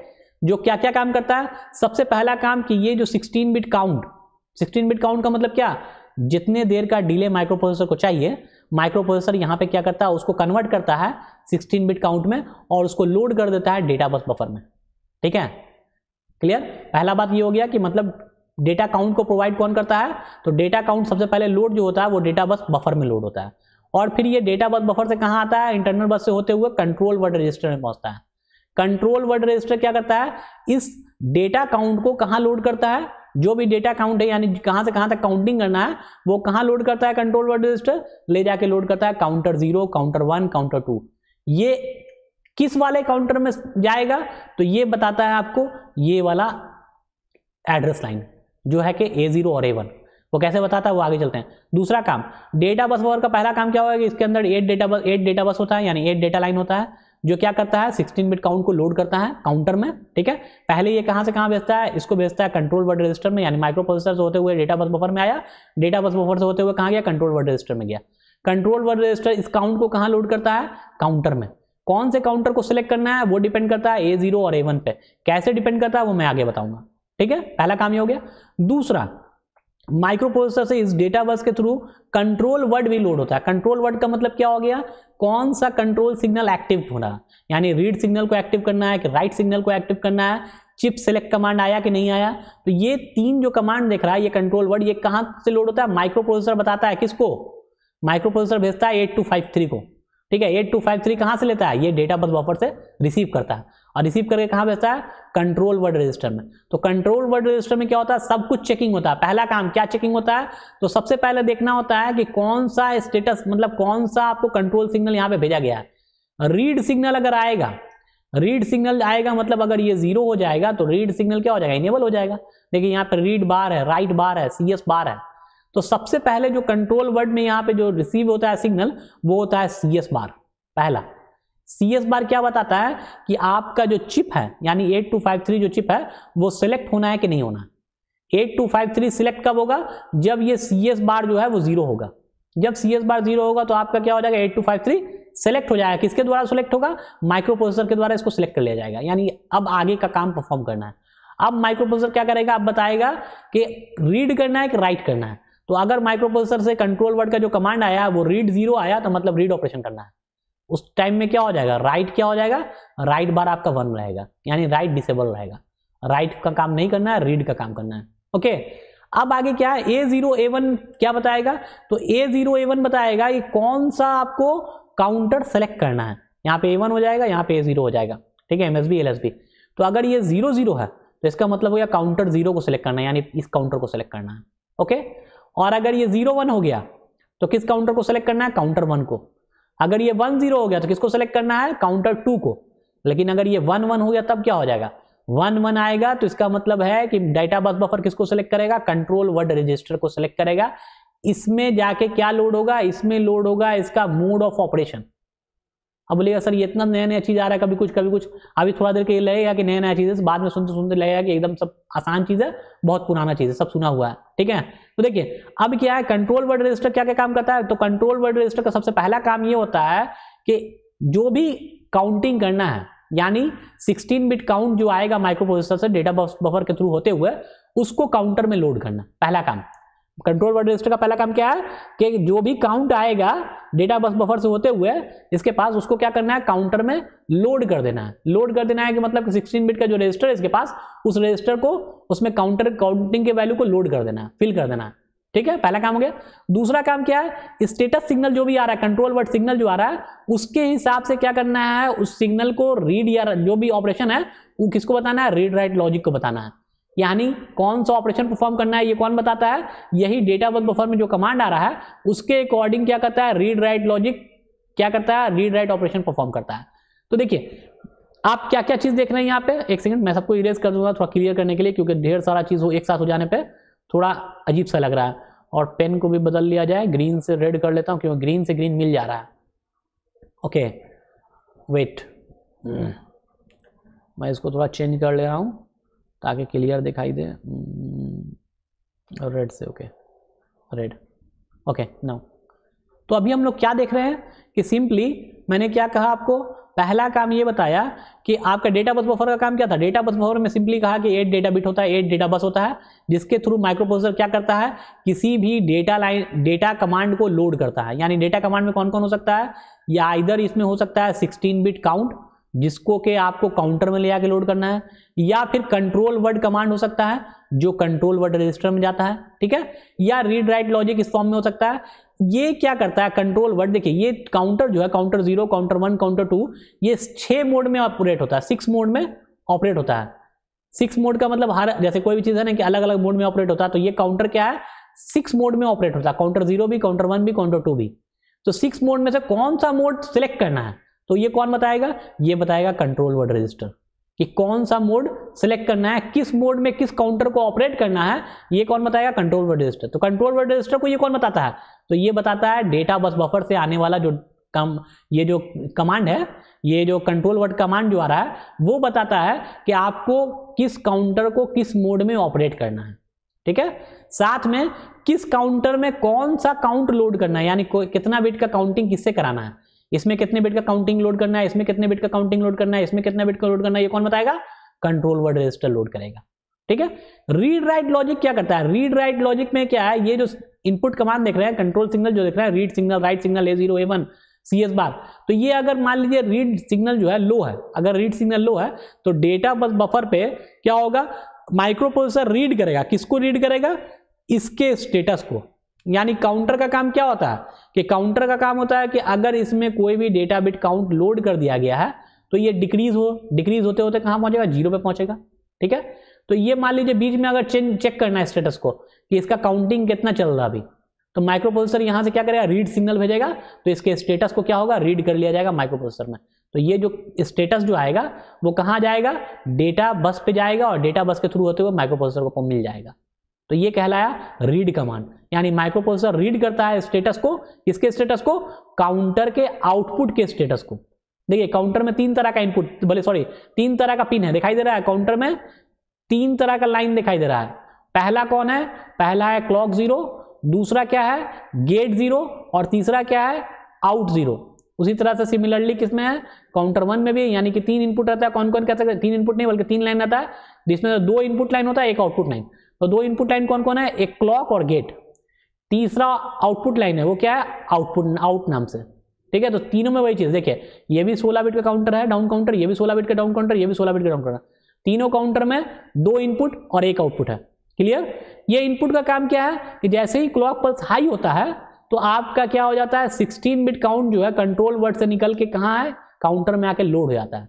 जो क्या क्या काम करता है सबसे पहला काम कि ये जो 16 बिट काउंट 16 बिट काउंट का मतलब क्या जितने देर का डिले माइक्रोप्रोसेसर को चाहिए माइक्रो प्रोसेसर यहाँ पे क्या करता है उसको कन्वर्ट करता है 16 बिट काउंट में और उसको लोड कर देता है डेटा बस बफर में ठीक है क्लियर पहला बात ये हो गया कि मतलब डेटा काउंट को प्रोवाइड कौन करता है तो डेटा काउंट सबसे पहले लोड जो होता है वो डेटा बस बफर में लोड होता है और फिर ये डेटा बस बफर से कहाँ आता है इंटरनल बस से होते हुए कंट्रोल वर्ड रजिस्टर में पहुंचता है कंट्रोल वर्ड रजिस्टर क्या करता है इस डेटा काउंट को कहाँ लोड करता है जो भी डेटा काउंट है यानी कहां से कहां तक काउंटिंग करना है वो कहां लोड करता है कंट्रोल वर्ड रजिस्टर ले जाके लोड करता है counter zero counter one counter two ये किस वाले काउंटर में जाएगा तो ये बताता है आपको ये वाला एड्रेस लाइन जो है कि ए जीरो और ए वन वो कैसे बताता है वो आगे चलते हैं दूसरा काम डेटा बस वर्क का पहला काम क्या होगा इसके अंदर eight data bus eight data bus होता है यानी एट डेटा लाइन होता है जो क्या करता है 16 बिट काउंट को लोड करता है काउंटर में ठीक है पहले ये कहाँ से कहाँ भेजता है इसको भेजता है कंट्रोल वर्ड रजिस्टर में यानी माइक्रो प्रोसेसर से होते हुए डेटा बस बफर में आया डेटा बस बफर से होते हुए कहाँ गया कंट्रोल वर्ड रजिस्टर में गया कंट्रोल वर्ड रजिस्टर इस काउंट को कहाँ लोड करता है काउंटर में कौन से काउंटर को सिलेक्ट करना है वो डिपेंड करता है ए जीरो और ए वन पे कैसे डिपेंड करता है वो मैं आगे बताऊंगा ठीक है पहला काम ये हो गया दूसरा माइक्रो प्रोसेसर से इस डेटा बस के थ्रू कंट्रोल वर्ड भी लोड होता है कंट्रोल वर्ड का मतलब क्या हो गया कौन सा कंट्रोल सिग्नल एक्टिव होना यानी रीड सिग्नल को एक्टिव करना है कि राइट सिग्नल को एक्टिव करना है चिप सेलेक्ट कमांड आया कि नहीं आया तो ये तीन जो कमांड देख रहा है ये कंट्रोल वर्ड ये कहाँ से लोड होता है माइक्रो प्रोसेसर बताता है किसको माइक्रो प्रोसेसर भेजता है एट टू फाइव थ्री को ठीक है एट टू फाइव थ्री से लेता है ये डेटा बस वापर से रिसीव करता है और रिसीव करके कहाँ भेजता है कंट्रोल वर्ड रजिस्टर में तो कंट्रोल वर्ड रजिस्टर में क्या होता है सब कुछ चेकिंग होता है पहला काम क्या चेकिंग होता है तो सबसे पहले देखना होता है कि कौन सा स्टेटस मतलब कौन सा आपको कंट्रोल सिग्नल यहाँ पे भेजा गया है रीड सिग्नल अगर आएगा रीड सिग्नल आएगा मतलब अगर ये जीरो हो जाएगा तो रीड सिग्नल क्या हो जाएगा इनेबल हो जाएगा देखिए यहाँ पर रीड बार है राइट बार है सी बार है तो सबसे पहले जो कंट्रोल वर्ड में यहाँ पे जो रिसीव होता है सिग्नल वो होता है सी बार पहला सी एस बार क्या बताता है कि आपका जो चिप है यानी एट टू फाइव थ्री जो चिप है वो सिलेक्ट होना है कि नहीं होना eight two five three select कब होगा जब ये सी एस बार जो है वो जीरो होगा जब सी एस बार जीरो होगा तो आपका क्या हो जाएगा eight two five three select हो जाएगा किसके द्वारा सिलेक्ट होगा माइक्रो प्रोसेसर के द्वारा इसको सिलेक्ट कर लिया जाएगा यानी अब आगे का काम परफॉर्म करना है अब माइक्रो प्रोसेसर क्या करेगा आप बताएगा कि रीड करना है कि राइट करना है तो अगर माइक्रो प्रोसेसर से कंट्रोल वर्ड का जो कमांड आया वो रीड जीरो आया तो मतलब रीड ऑपरेशन करना है उस टाइम में क्या हो जाएगा राइट क्या हो जाएगा राइट बार आपका वन रहेगा यानी राइट डिसेबल रहेगा राइट का काम नहीं करना है रीड का काम करना है ओके अब आगे क्या है ए जीरो ए वन क्या बताएगा तो ए जीरो ए वन बताएगा ये कौन सा आपको काउंटर सेलेक्ट करना है यहाँ पे ए वन हो जाएगा यहाँ पे ए जीरो हो जाएगा ठीक है एमएसबी बी तो अगर ये जीरो जीरो है तो इसका मतलब हो गया काउंटर जीरो को सिलेक्ट करना है यानी इस काउंटर को सिलेक्ट करना है ओके और अगर ये जीरो वन हो गया तो किस काउंटर को सिलेक्ट करना है काउंटर वन को अगर ये वन जीरो हो गया तो किसको सेलेक्ट करना है काउंटर टू को लेकिन अगर ये वन वन हो गया तब क्या हो जाएगा वन वन आएगा तो इसका मतलब है कि डाटा बस बफर किसको सेलेक्ट करेगा कंट्रोल वर्ड रजिस्टर को सेलेक्ट करेगा इसमें जाके क्या लोड होगा इसमें लोड होगा इसका मोड ऑफ ऑपरेशन अब बोलेगा सर ये इतना नया नया चीज़ आ रहा है कभी कुछ कभी कुछ अभी थोड़ा देर के लगेगा कि नया नया चीज़ है बाद में सुनते सुनते लगेगा कि एकदम सब आसान चीज़ है बहुत पुराना चीज़ है सब सुना हुआ है ठीक है तो देखिए अब क्या है कंट्रोल वर्ड रजिस्टर क्या क्या काम करता है तो कंट्रोल वर्ड रजिस्टर का सबसे पहला काम ये होता है कि जो भी काउंटिंग करना है यानी सिक्सटीन बिट काउंट जो आएगा माइक्रोप्रोसेसर से डेटा बफर के थ्रू होते हुए उसको काउंटर में लोड करना पहला काम कंट्रोल वर्ड रजिस्टर का पहला काम क्या है कि जो भी काउंट आएगा डेटा बस बफर से होते हुए इसके पास उसको क्या करना है काउंटर में लोड कर देना है लोड कर देना है कि मतलब 16 बिट का जो रजिस्टर है इसके पास उस रजिस्टर को उसमें काउंटर काउंटिंग के वैल्यू को लोड कर देना है फिल कर देना है ठीक है पहला काम हो गया दूसरा काम क्या है स्टेटस सिग्नल जो भी आ रहा है कंट्रोल वर्ड सिग्नल जो आ रहा है उसके हिसाब से क्या करना है उस सिग्नल को रीड या जो भी ऑपरेशन है वो किसको बताना है रीड राइट लॉजिक को बताना है यानी कौन सा ऑपरेशन परफॉर्म करना है ये कौन बताता है यही डेटा बस बफर में जो कमांड आ रहा है उसके अकॉर्डिंग क्या करता है रीड राइट लॉजिक क्या करता है रीड राइट ऑपरेशन परफॉर्म करता है तो देखिए आप क्या क्या चीज देख रहे हैं यहाँ पे एक सेकंड मैं सबको इरेज कर दूंगा थोड़ा क्लियर करने के लिए क्योंकि ढेर सारा चीज हो एक साथ हो जाने पर थोड़ा अजीब सा लग रहा है और पेन को भी बदल लिया जाए ग्रीन से रेड कर लेता हूँ क्योंकि ग्रीन से ग्रीन मिल जा रहा है ओके वेट hmm. मैं इसको थोड़ा चेंज कर ले रहा हूँ ताकि क्लियर दिखाई दे हम्म, रेड से ओके रेड ओके नाउ तो अभी हम लोग क्या देख रहे हैं कि सिंपली मैंने क्या कहा आपको पहला काम ये बताया कि आपका डेटा बस बफर का काम क्या था डेटा बस बफर में सिंपली कहा कि एट डेटा बिट होता है एट डेटा बस होता है जिसके थ्रू माइक्रोप्रोसेसर क्या करता है किसी भी डेटा लाइन डेटा कमांड को लोड करता है यानी डेटा कमांड में कौन कौन हो सकता है या इधर इसमें हो सकता है सिक्सटीन बिट काउंट जिसको के आपको काउंटर में ले आके लोड करना है या फिर कंट्रोल वर्ड कमांड हो सकता है जो कंट्रोल वर्ड रजिस्टर में जाता है ठीक है या रीड राइट लॉजिक इस फॉर्म में हो सकता है ये क्या करता है कंट्रोल वर्ड देखिए ये काउंटर जो है counter zero counter one counter two ये छह मोड में ऑपरेट होता है सिक्स मोड में ऑपरेट होता है सिक्स मोड का मतलब हर जैसे कोई भी चीज़ है ना कि अलग अलग मोड में ऑपरेट होता है तो ये काउंटर क्या है सिक्स मोड में ऑपरेट होता है काउंटर जीरो भी काउंटर वन भी काउंटर टू भी तो सिक्स मोड में से कौन सा मोड सिलेक्ट करना है तो ये कौन बताएगा ये बताएगा कंट्रोल वर्ड रजिस्टर कि कौन सा मोड सेलेक्ट करना है किस मोड में किस काउंटर को ऑपरेट करना है ये कौन बताएगा कंट्रोल वर्ड रजिस्टर तो कंट्रोल वर्ड रजिस्टर को ये कौन बताता है तो ये बताता है डेटा बस बफर से आने वाला जो कम ये जो कमांड है ये जो कंट्रोल वर्ड कमांड जो आ रहा है वो बताता है कि आपको किस काउंटर को किस मोड में ऑपरेट करना है ठीक है साथ में किस काउंटर में कौन सा काउंट लोड करना है यानी कितना बिट का काउंटिंग किससे कराना है इसमें कितने बिट का काउंटिंग लोड करना है इसमें कितने बिट का काउंटिंग लोड करना है इसमें कितने बिट का लोड करना है ये कौन बताएगा कंट्रोल वर्ड रजिस्टर लोड करेगा ठीक है रीड राइट लॉजिक क्या करता है रीड राइट लॉजिक में क्या है ये जो इनपुट कमांड देख रहे हैं कंट्रोल सिग्नल जो देख रहे हैं read signal write signal A zero A one C S bar तो ये अगर मान लीजिए रीड सिग्नल जो है लो है अगर रीड सिग्नल लो है तो डेटा बस बफर पे क्या होगा माइक्रोप्रोसेसर रीड करेगा किसको रीड करेगा इसके स्टेटस को यानी काउंटर का काम क्या होता है कि काउंटर का काम होता है कि अगर इसमें कोई भी डेटा बिट काउंट लोड कर दिया गया है तो ये डिक्रीज हो डिक्रीज होते होते कहाँ पहुंचेगा जीरो पे पहुंचेगा ठीक है तो ये मान लीजिए बीच में अगर चेंज चेक करना है स्टेटस को कि इसका काउंटिंग कितना चल रहा अभी तो माइक्रोप्रोसेसर यहाँ से क्या करेगा रीड सिग्नल भेजेगा तो इसके स्टेटस को क्या होगा रीड कर लिया जाएगा माइक्रोप्रोसेसर में तो ये जो स्टेटस जो आएगा वो कहाँ जाएगा डेटा बस पे जाएगा और डेटा बस के थ्रू होते हुए माइक्रोप्रोसेसर को मिल जाएगा तो ये कहलाया रीड कमांड यानी माइक्रोप्रोसेसर रीड करता है स्टेटस को किसके स्टेटस को काउंटर के आउटपुट के स्टेटस को देखिए काउंटर में तीन तरह का इनपुट भले सॉरी तीन तरह का पिन है दिखाई दे रहा है काउंटर में तीन तरह का लाइन दिखाई दे रहा है पहला कौन है पहला है क्लॉक जीरो दूसरा क्या है गेट जीरो और तीसरा क्या है आउट जीरो उसी तरह से सिमिलरली किसमें है काउंटर वन में भी यानी कि तीन इनपुट रहता है कौन कौन कह सकते हैं तीन इनपुट नहीं बल्कि तीन लाइन रहता है जिसमें दो इनपुट लाइन होता है एक आउटपुट लाइन तो दो इनपुट लाइन कौन कौन है एक क्लॉक और गेट तीसरा आउटपुट लाइन है वो क्या है आउटपुट आउट नाम से ठीक है तो तीनों में वही चीज देखिए ये भी 16 बिट का काउंटर है डाउन काउंटर ये भी 16 बिट का डाउन काउंटर ये भी 16 बिट का डाउन काउंटर तीनों काउंटर में दो इनपुट और एक आउटपुट है क्लियर ये इनपुट का काम क्या है कि जैसे ही क्लॉक पल्स हाई होता है तो आपका क्या हो जाता है सिक्सटीन बिट काउंट जो है कंट्रोल वर्ड से निकल के कहाँ है काउंटर में आके लोड हो जाता है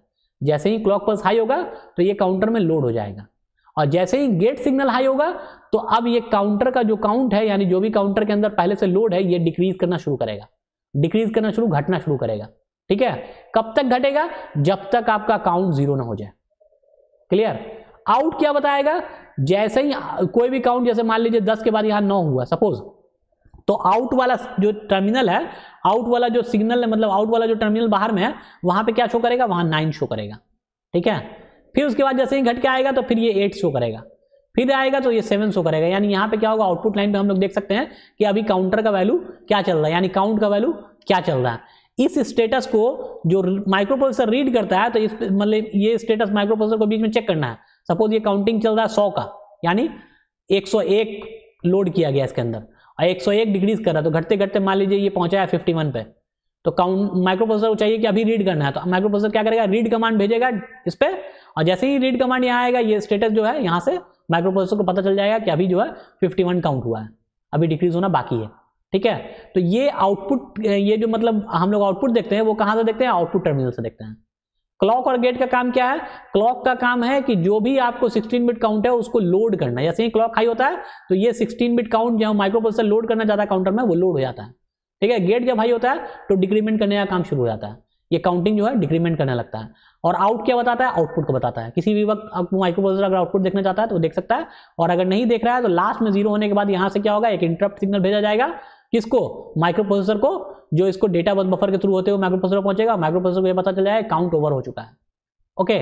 जैसे ही क्लॉक पल्स हाई होगा तो ये काउंटर में लोड हो जाएगा और जैसे ही गेट सिग्नल हाई होगा तो अब ये काउंटर का जो काउंट है यानी जो भी काउंटर के अंदर पहले से लोड है ये डिक्रीज करना शुरू करेगा डिक्रीज करना शुरू घटना शुरू करेगा ठीक है कब तक घटेगा जब तक आपका काउंट जीरो ना हो जाए क्लियर आउट क्या बताएगा जैसे ही कोई भी काउंट जैसे मान लीजिए दस के बाद यहां नौ हुआ सपोज तो आउट वाला जो टर्मिनल है आउट वाला जो सिग्नल है मतलब आउट वाला जो टर्मिनल बाहर में है वहां पे क्या शो करेगा वहां नाइन शो करेगा ठीक है फिर उसके बाद जैसे ही घट के आएगा तो फिर ये एट शो करेगा फिर आएगा तो ये सेवन शो करेगा यानी यहाँ पे क्या होगा आउटपुट लाइन पे हम लोग देख सकते हैं कि अभी काउंटर का वैल्यू क्या चल रहा है यानी काउंट का वैल्यू क्या चल रहा है इस स्टेटस को जो माइक्रोप्रोसेसर रीड करता है तो इस मतलब ये स्टेटस माइक्रोप्रोसेसर को बीच में चेक करना है सपोज ये काउंटिंग चल रहा है सौ का यानी एक लोड किया गया इसके अंदर और एक डिग्रीज कर रहा है तो घटते घटते मान लीजिए ये पहुंचा है वन पे तो काउंट माइक्रोप्रोसेसर को चाहिए कि अभी रीड करना है तो माइक्रोप्रोसेसर क्या करेगा रीड कमांड भेजेगा इस पर और जैसे ही रीड कमांड यहाँ आएगा ये स्टेटस जो है यहाँ से माइक्रोप्रोसेसर को पता चल जाएगा कि अभी जो है 51 काउंट हुआ है अभी डिक्रीज होना बाकी है ठीक है तो ये आउटपुट ये जो मतलब हम लोग आउटपुट देखते हैं वो कहाँ से देखते हैं आउटपुट टर्मिनल से देखते हैं क्लॉक और गेट का काम क्या है क्लॉक का काम है कि जो भी आपको 16 बिट काउंट है उसको लोड करना जैसे ही क्लॉक हाई होता है तो ये 16 बिट काउंट जो माइक्रोप्रोसेसर लोड करना ज्यादा काउंटर में वो लोड हो जाता है ठीक है गेट जब हाई होता है तो डिक्रीमेंट करने का काम शुरू हो जाता है ये काउंटिंग जो है डिक्रीमेंट करने लगता है और आउट क्या बताता है आउटपुट को बताता है किसी भी वक्त आप माइक्रोप्रोसेसर अगर आउटपुट देखना चाहता है तो देख सकता है और अगर नहीं देख रहा है तो लास्ट में जीरो होने के बाद यहाँ से क्या होगा एक इंटरप्ट सिग्नल भेजा जाएगा किसको माइक्रोप्रोसेसर को जो इसको डेटा बफर के थ्रू होते हुए माइक्रोप्रोसेसर पहुंचेगा माइक्रोप्रोसेसर को यह पता चल जाएगा काउंट ओवर हो चुका है ओके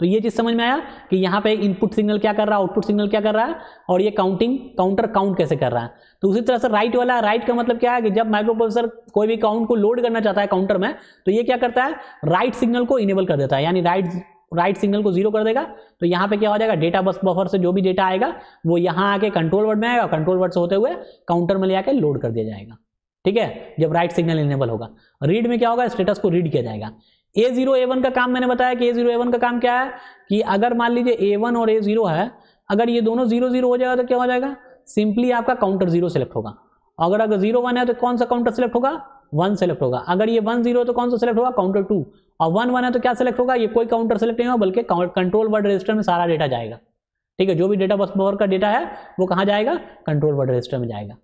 तो ये चीज समझ में आया कि यहाँ पे इनपुट सिग्नल क्या कर रहा है आउटपुट सिग्नल क्या कर रहा है और ये काउंटिंग काउंटर काउंट कैसे कर रहा है तो उसी तरह से राइट वाला राइट का मतलब क्या है कि जब माइक्रोप्रोसेसर कोई भी काउंट को लोड करना चाहता है काउंटर में तो ये क्या करता है राइट सिग्नल को इनेबल कर देता है यानी राइट राइट सिग्नल को जीरो कर देगा तो यहाँ पे क्या हो जाएगा डेटा बस बफर से जो भी डेटा आएगा वो यहाँ आके कंट्रोल वर्ड में आएगा कंट्रोल वर्ड से होते हुए काउंटर में ले आके लोड कर दिया जाएगा ठीक है जब राइट सिग्नल इनेबल होगा रीड में क्या होगा स्टेटस को रीड किया जाएगा ए जीरो ए वन का काम मैंने बताया कि ए जीरो ए वन का काम क्या है कि अगर मान लीजिए ए वन और ए जीरो है अगर ये दोनों जीरो जीरो हो जाएगा तो क्या हो जाएगा सिंपली आपका काउंटर जीरो सेलेक्ट होगा अगर अगर जीरो वन है तो कौन सा काउंटर सेलेक्ट होगा वन सेलेक्ट होगा अगर ये वन जीरो तो कौन सा सेलेक्ट होगा काउंटर टू और वन वन है तो क्या सेलेक्ट होगा ये कोई काउंटर सेलेक्ट नहीं होगा बल्कि कंट्रोल वर्ड रजिस्टर में सारा डेटा जाएगा ठीक है जो भी डेटा बस पावर का डेटा है वो कहाँ जाएगा कंट्रोल वर्ड रजिस्टर में जाएगा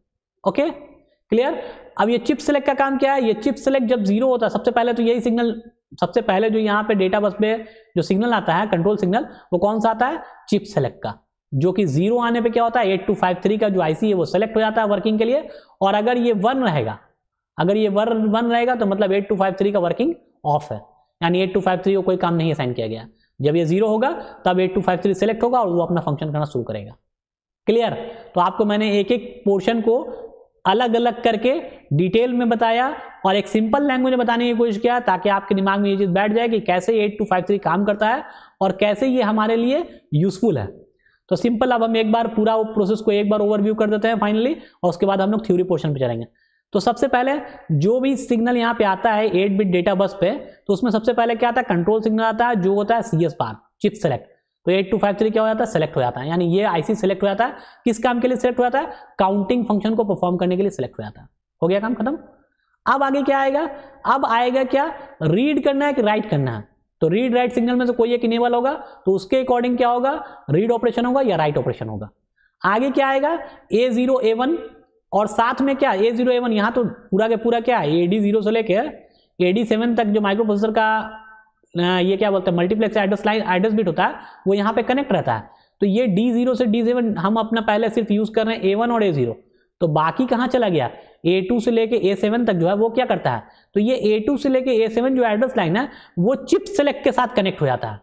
ओके क्लियर अब ये चिप सेलेक्ट का काम क्या है ये चिप सेलेक्ट जब जीरो होता है सबसे पहले तो यही सिग्नल सबसे पहले जो यहाँ पे डेटा बस पे जो सिग्नल आता है कंट्रोल सिग्नल वो कौन सा आता है चिप सेलेक्ट का जो कि जीरो आने पे क्या होता है एट टू फाइव थ्री का जो आईसी है वो सेलेक्ट हो जाता है वर्किंग के लिए और अगर ये वन रहेगा अगर ये वन वन रहेगा तो मतलब एट टू फाइव थ्री का वर्किंग ऑफ है यानी एट टू फाइव थ्री को कोई काम नहीं असाइन किया गया जब ये जीरो होगा तब eight two five three select होगा और वो अपना फंक्शन करना शुरू करेगा क्लियर तो आपको मैंने एक एक पोर्शन को अलग अलग करके डिटेल में बताया और एक सिंपल लैंग्वेज में बताने की कोशिश किया ताकि आपके दिमाग में ये चीज़ बैठ जाए कि कैसे एट टू फाइव थ्री काम करता है और कैसे ये हमारे लिए यूजफुल है तो सिंपल अब हम एक बार पूरा प्रोसेस को एक बार ओवरव्यू कर देते हैं फाइनली और उसके बाद हम लोग थ्योरी पोर्शन पे चलेंगे तो सबसे पहले जो भी सिग्नल यहाँ पे आता है एट बिट डेटा बस पे तो उसमें सबसे पहले क्या आता है कंट्रोल सिग्नल आता है जो होता है C S bar chip select तो एट टू फाइव थ्री क्या हो जाता है सेलेक्ट हो जाता है यानी ये आईसी सेलेक्ट हो जाता है किस काम के लिए सिलेक्ट हो जाता है काउंटिंग फंक्शन को परफॉर्म करने के लिए सिलेक्ट हो जाता है हो गया काम खत्म अब आगे क्या आएगा अब आएगा क्या रीड करना है कि राइट करना है तो रीड राइट सिग्नल में से कोई एक इनेबल होगा तो उसके अकॉर्डिंग क्या होगा रीड ऑपरेशन होगा या राइट ऑपरेशन होगा आगे क्या आएगा ए जीरो ए वन और साथ में क्या ए जीरो ए वन यहां तो पूरा के पूरा क्या है ए डी जीरो से लेकर ए डी सेवन तक जो माइक्रो प्रोसेसर का ये क्या बोलते हैं multiplex address line address bit होता है वो यहाँ पे कनेक्ट रहता है तो ये D0 से D7 हम अपना पहले सिर्फ यूज कर रहे हैं A1 और A0 तो बाकी कहाँ चला गया A2 से लेके A7 तक जो है वो क्या करता है तो ये A2 से लेके A7 जो एड्रेस लाइन है वो चिप सेलेक्ट के साथ कनेक्ट हो जाता है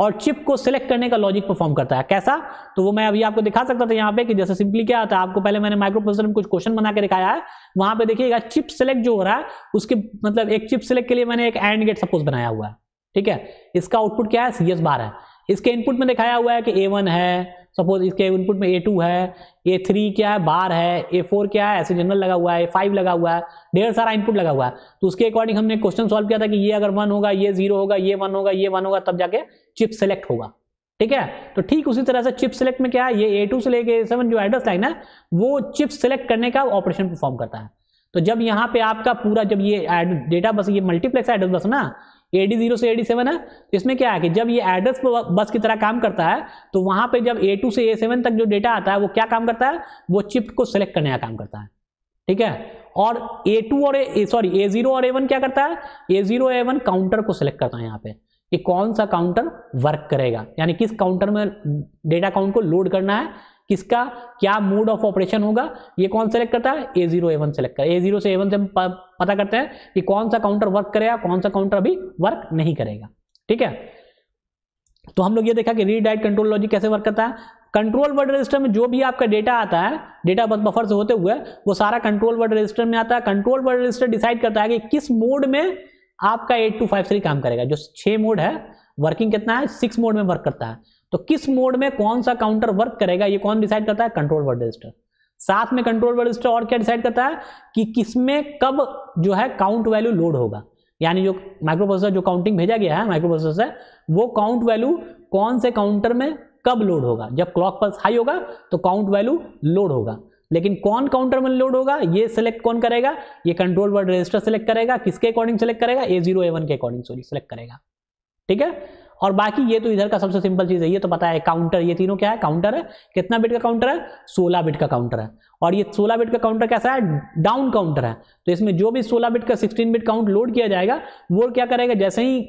और चिप को सिलेक्ट करने का लॉजिक परफॉर्म करता है कैसा तो वो मैं अभी आपको दिखा सकता था यहाँ पे कि जैसे सिंपली क्या आता है आपको पहले मैंने माइक्रो प्रोसेसर में कुछ क्वेश्चन बना के दिखाया है वहां पे देखिएगा चिप सेलेक्ट जो हो रहा है उसके मतलब एक चिप सेलेक्ट के लिए मैंने एक एंड गेट सपोज बनाया हुआ है ठीक है इसका आउटपुट क्या है सी एस बार है इसके इनपुट में दिखाया हुआ है कि ए वन है सपोज इसके इनपुट में ए टू है ए थ्री क्या है बार है ए फोर क्या है ऐसे जनरल लगा हुआ है ए फाइव लगा हुआ है ढेर सारा इनपुट लगा हुआ है तो उसके अकॉर्डिंग हमने क्वेश्चन सॉल्व किया था कि ये अगर वन होगा ये जीरो होगा ये वन होगा ये वन होगा तब जाके चिप सेलेक्ट होगा ठीक है तो ठीक उसी तरह से चिप सेलेक्ट में क्या है ये ए टू से लेके सेवन जो एड्रेस लाइन है वो चिप सेलेक्ट करने का ऑपरेशन परफॉर्म करता है तो जब यहाँ पे आपका पूरा जब ये डेटा बस ये मल्टीप्लेक्स एड्रेस बस ना एडी जीरो से एडी सेवन है तो इसमें क्या है कि जब ये एड्रेस बस की तरह काम करता है तो वहां पे जब ए टू से ए सेवन तक जो डेटा आता है वो क्या काम करता है वो चिप को सिलेक्ट करने का काम करता है ठीक है और ए टू और सॉरी ए जीरो और ए वन क्या करता है A zero A one counter को सिलेक्ट करता है यहाँ पे कि कौन सा काउंटर वर्क करेगा यानी किस काउंटर में डेटा काउंट को लोड करना है किसका क्या मोड ऑफ ऑपरेशन होगा ये कौन सेलेक्ट करता है ए जीरो एवन सेलेक्ट कर ए जीरो से एवन से हम पता करते हैं कि कौन सा काउंटर वर्क करेगा कौन सा काउंटर अभी वर्क नहीं करेगा ठीक है तो हम लोग ये देखा कि रीड राइट कंट्रोल लॉजिक कैसे वर्क करता है कंट्रोल वर्ड रजिस्टर में जो भी आपका डेटा आता है डेटा बस बफर से होते हुए वो सारा कंट्रोल वर्ड रजिस्टर में आता है कंट्रोल वर्ड रजिस्टर डिसाइड करता है कि किस मोड में आपका एट टू फाइव थ्री काम करेगा जो छः मोड है वर्किंग कितना है सिक्स मोड में वर्क करता है तो किस मोड में कौन सा काउंटर वर्क करेगा ये कौन डिसाइड करता है कंट्रोल वर्ड रजिस्टर साथ में कंट्रोल वर्ड रजिस्टर और क्या डिसाइड करता है कि किसमें कब जो है काउंट वैल्यू लोड होगा यानी जो माइक्रोप्रोसेसर जो काउंटिंग भेजा गया है माइक्रोप्रोसेसर से वो काउंट वैल्यू कौन से काउंटर में कब लोड होगा जब क्लॉक पल्स हाई होगा तो काउंट वैल्यू लोड होगा लेकिन कौन काउंटर में लोड होगा ये सिलेक्ट कौन करेगा ये कंट्रोल वर्ड रजिस्टर सेलेक्ट करेगा किसके अकॉर्डिंग सेलेक्ट करेगा ए जीरो ए वन के अकॉर्डिंग सॉरी सेलेक्ट करेगा ठीक है और बाकी ये तो इधर का सबसे सिंपल चीज़ है ये तो पता है काउंटर ये तीनों क्या है काउंटर है कितना बिट का काउंटर है सोलह बिट का काउंटर है और ये सोलह बिट का काउंटर कैसा है डाउन काउंटर है तो इसमें जो भी सोलह बिट का सिक्सटीन बिट काउंट लोड किया जाएगा वो क्या करेगा जैसे ही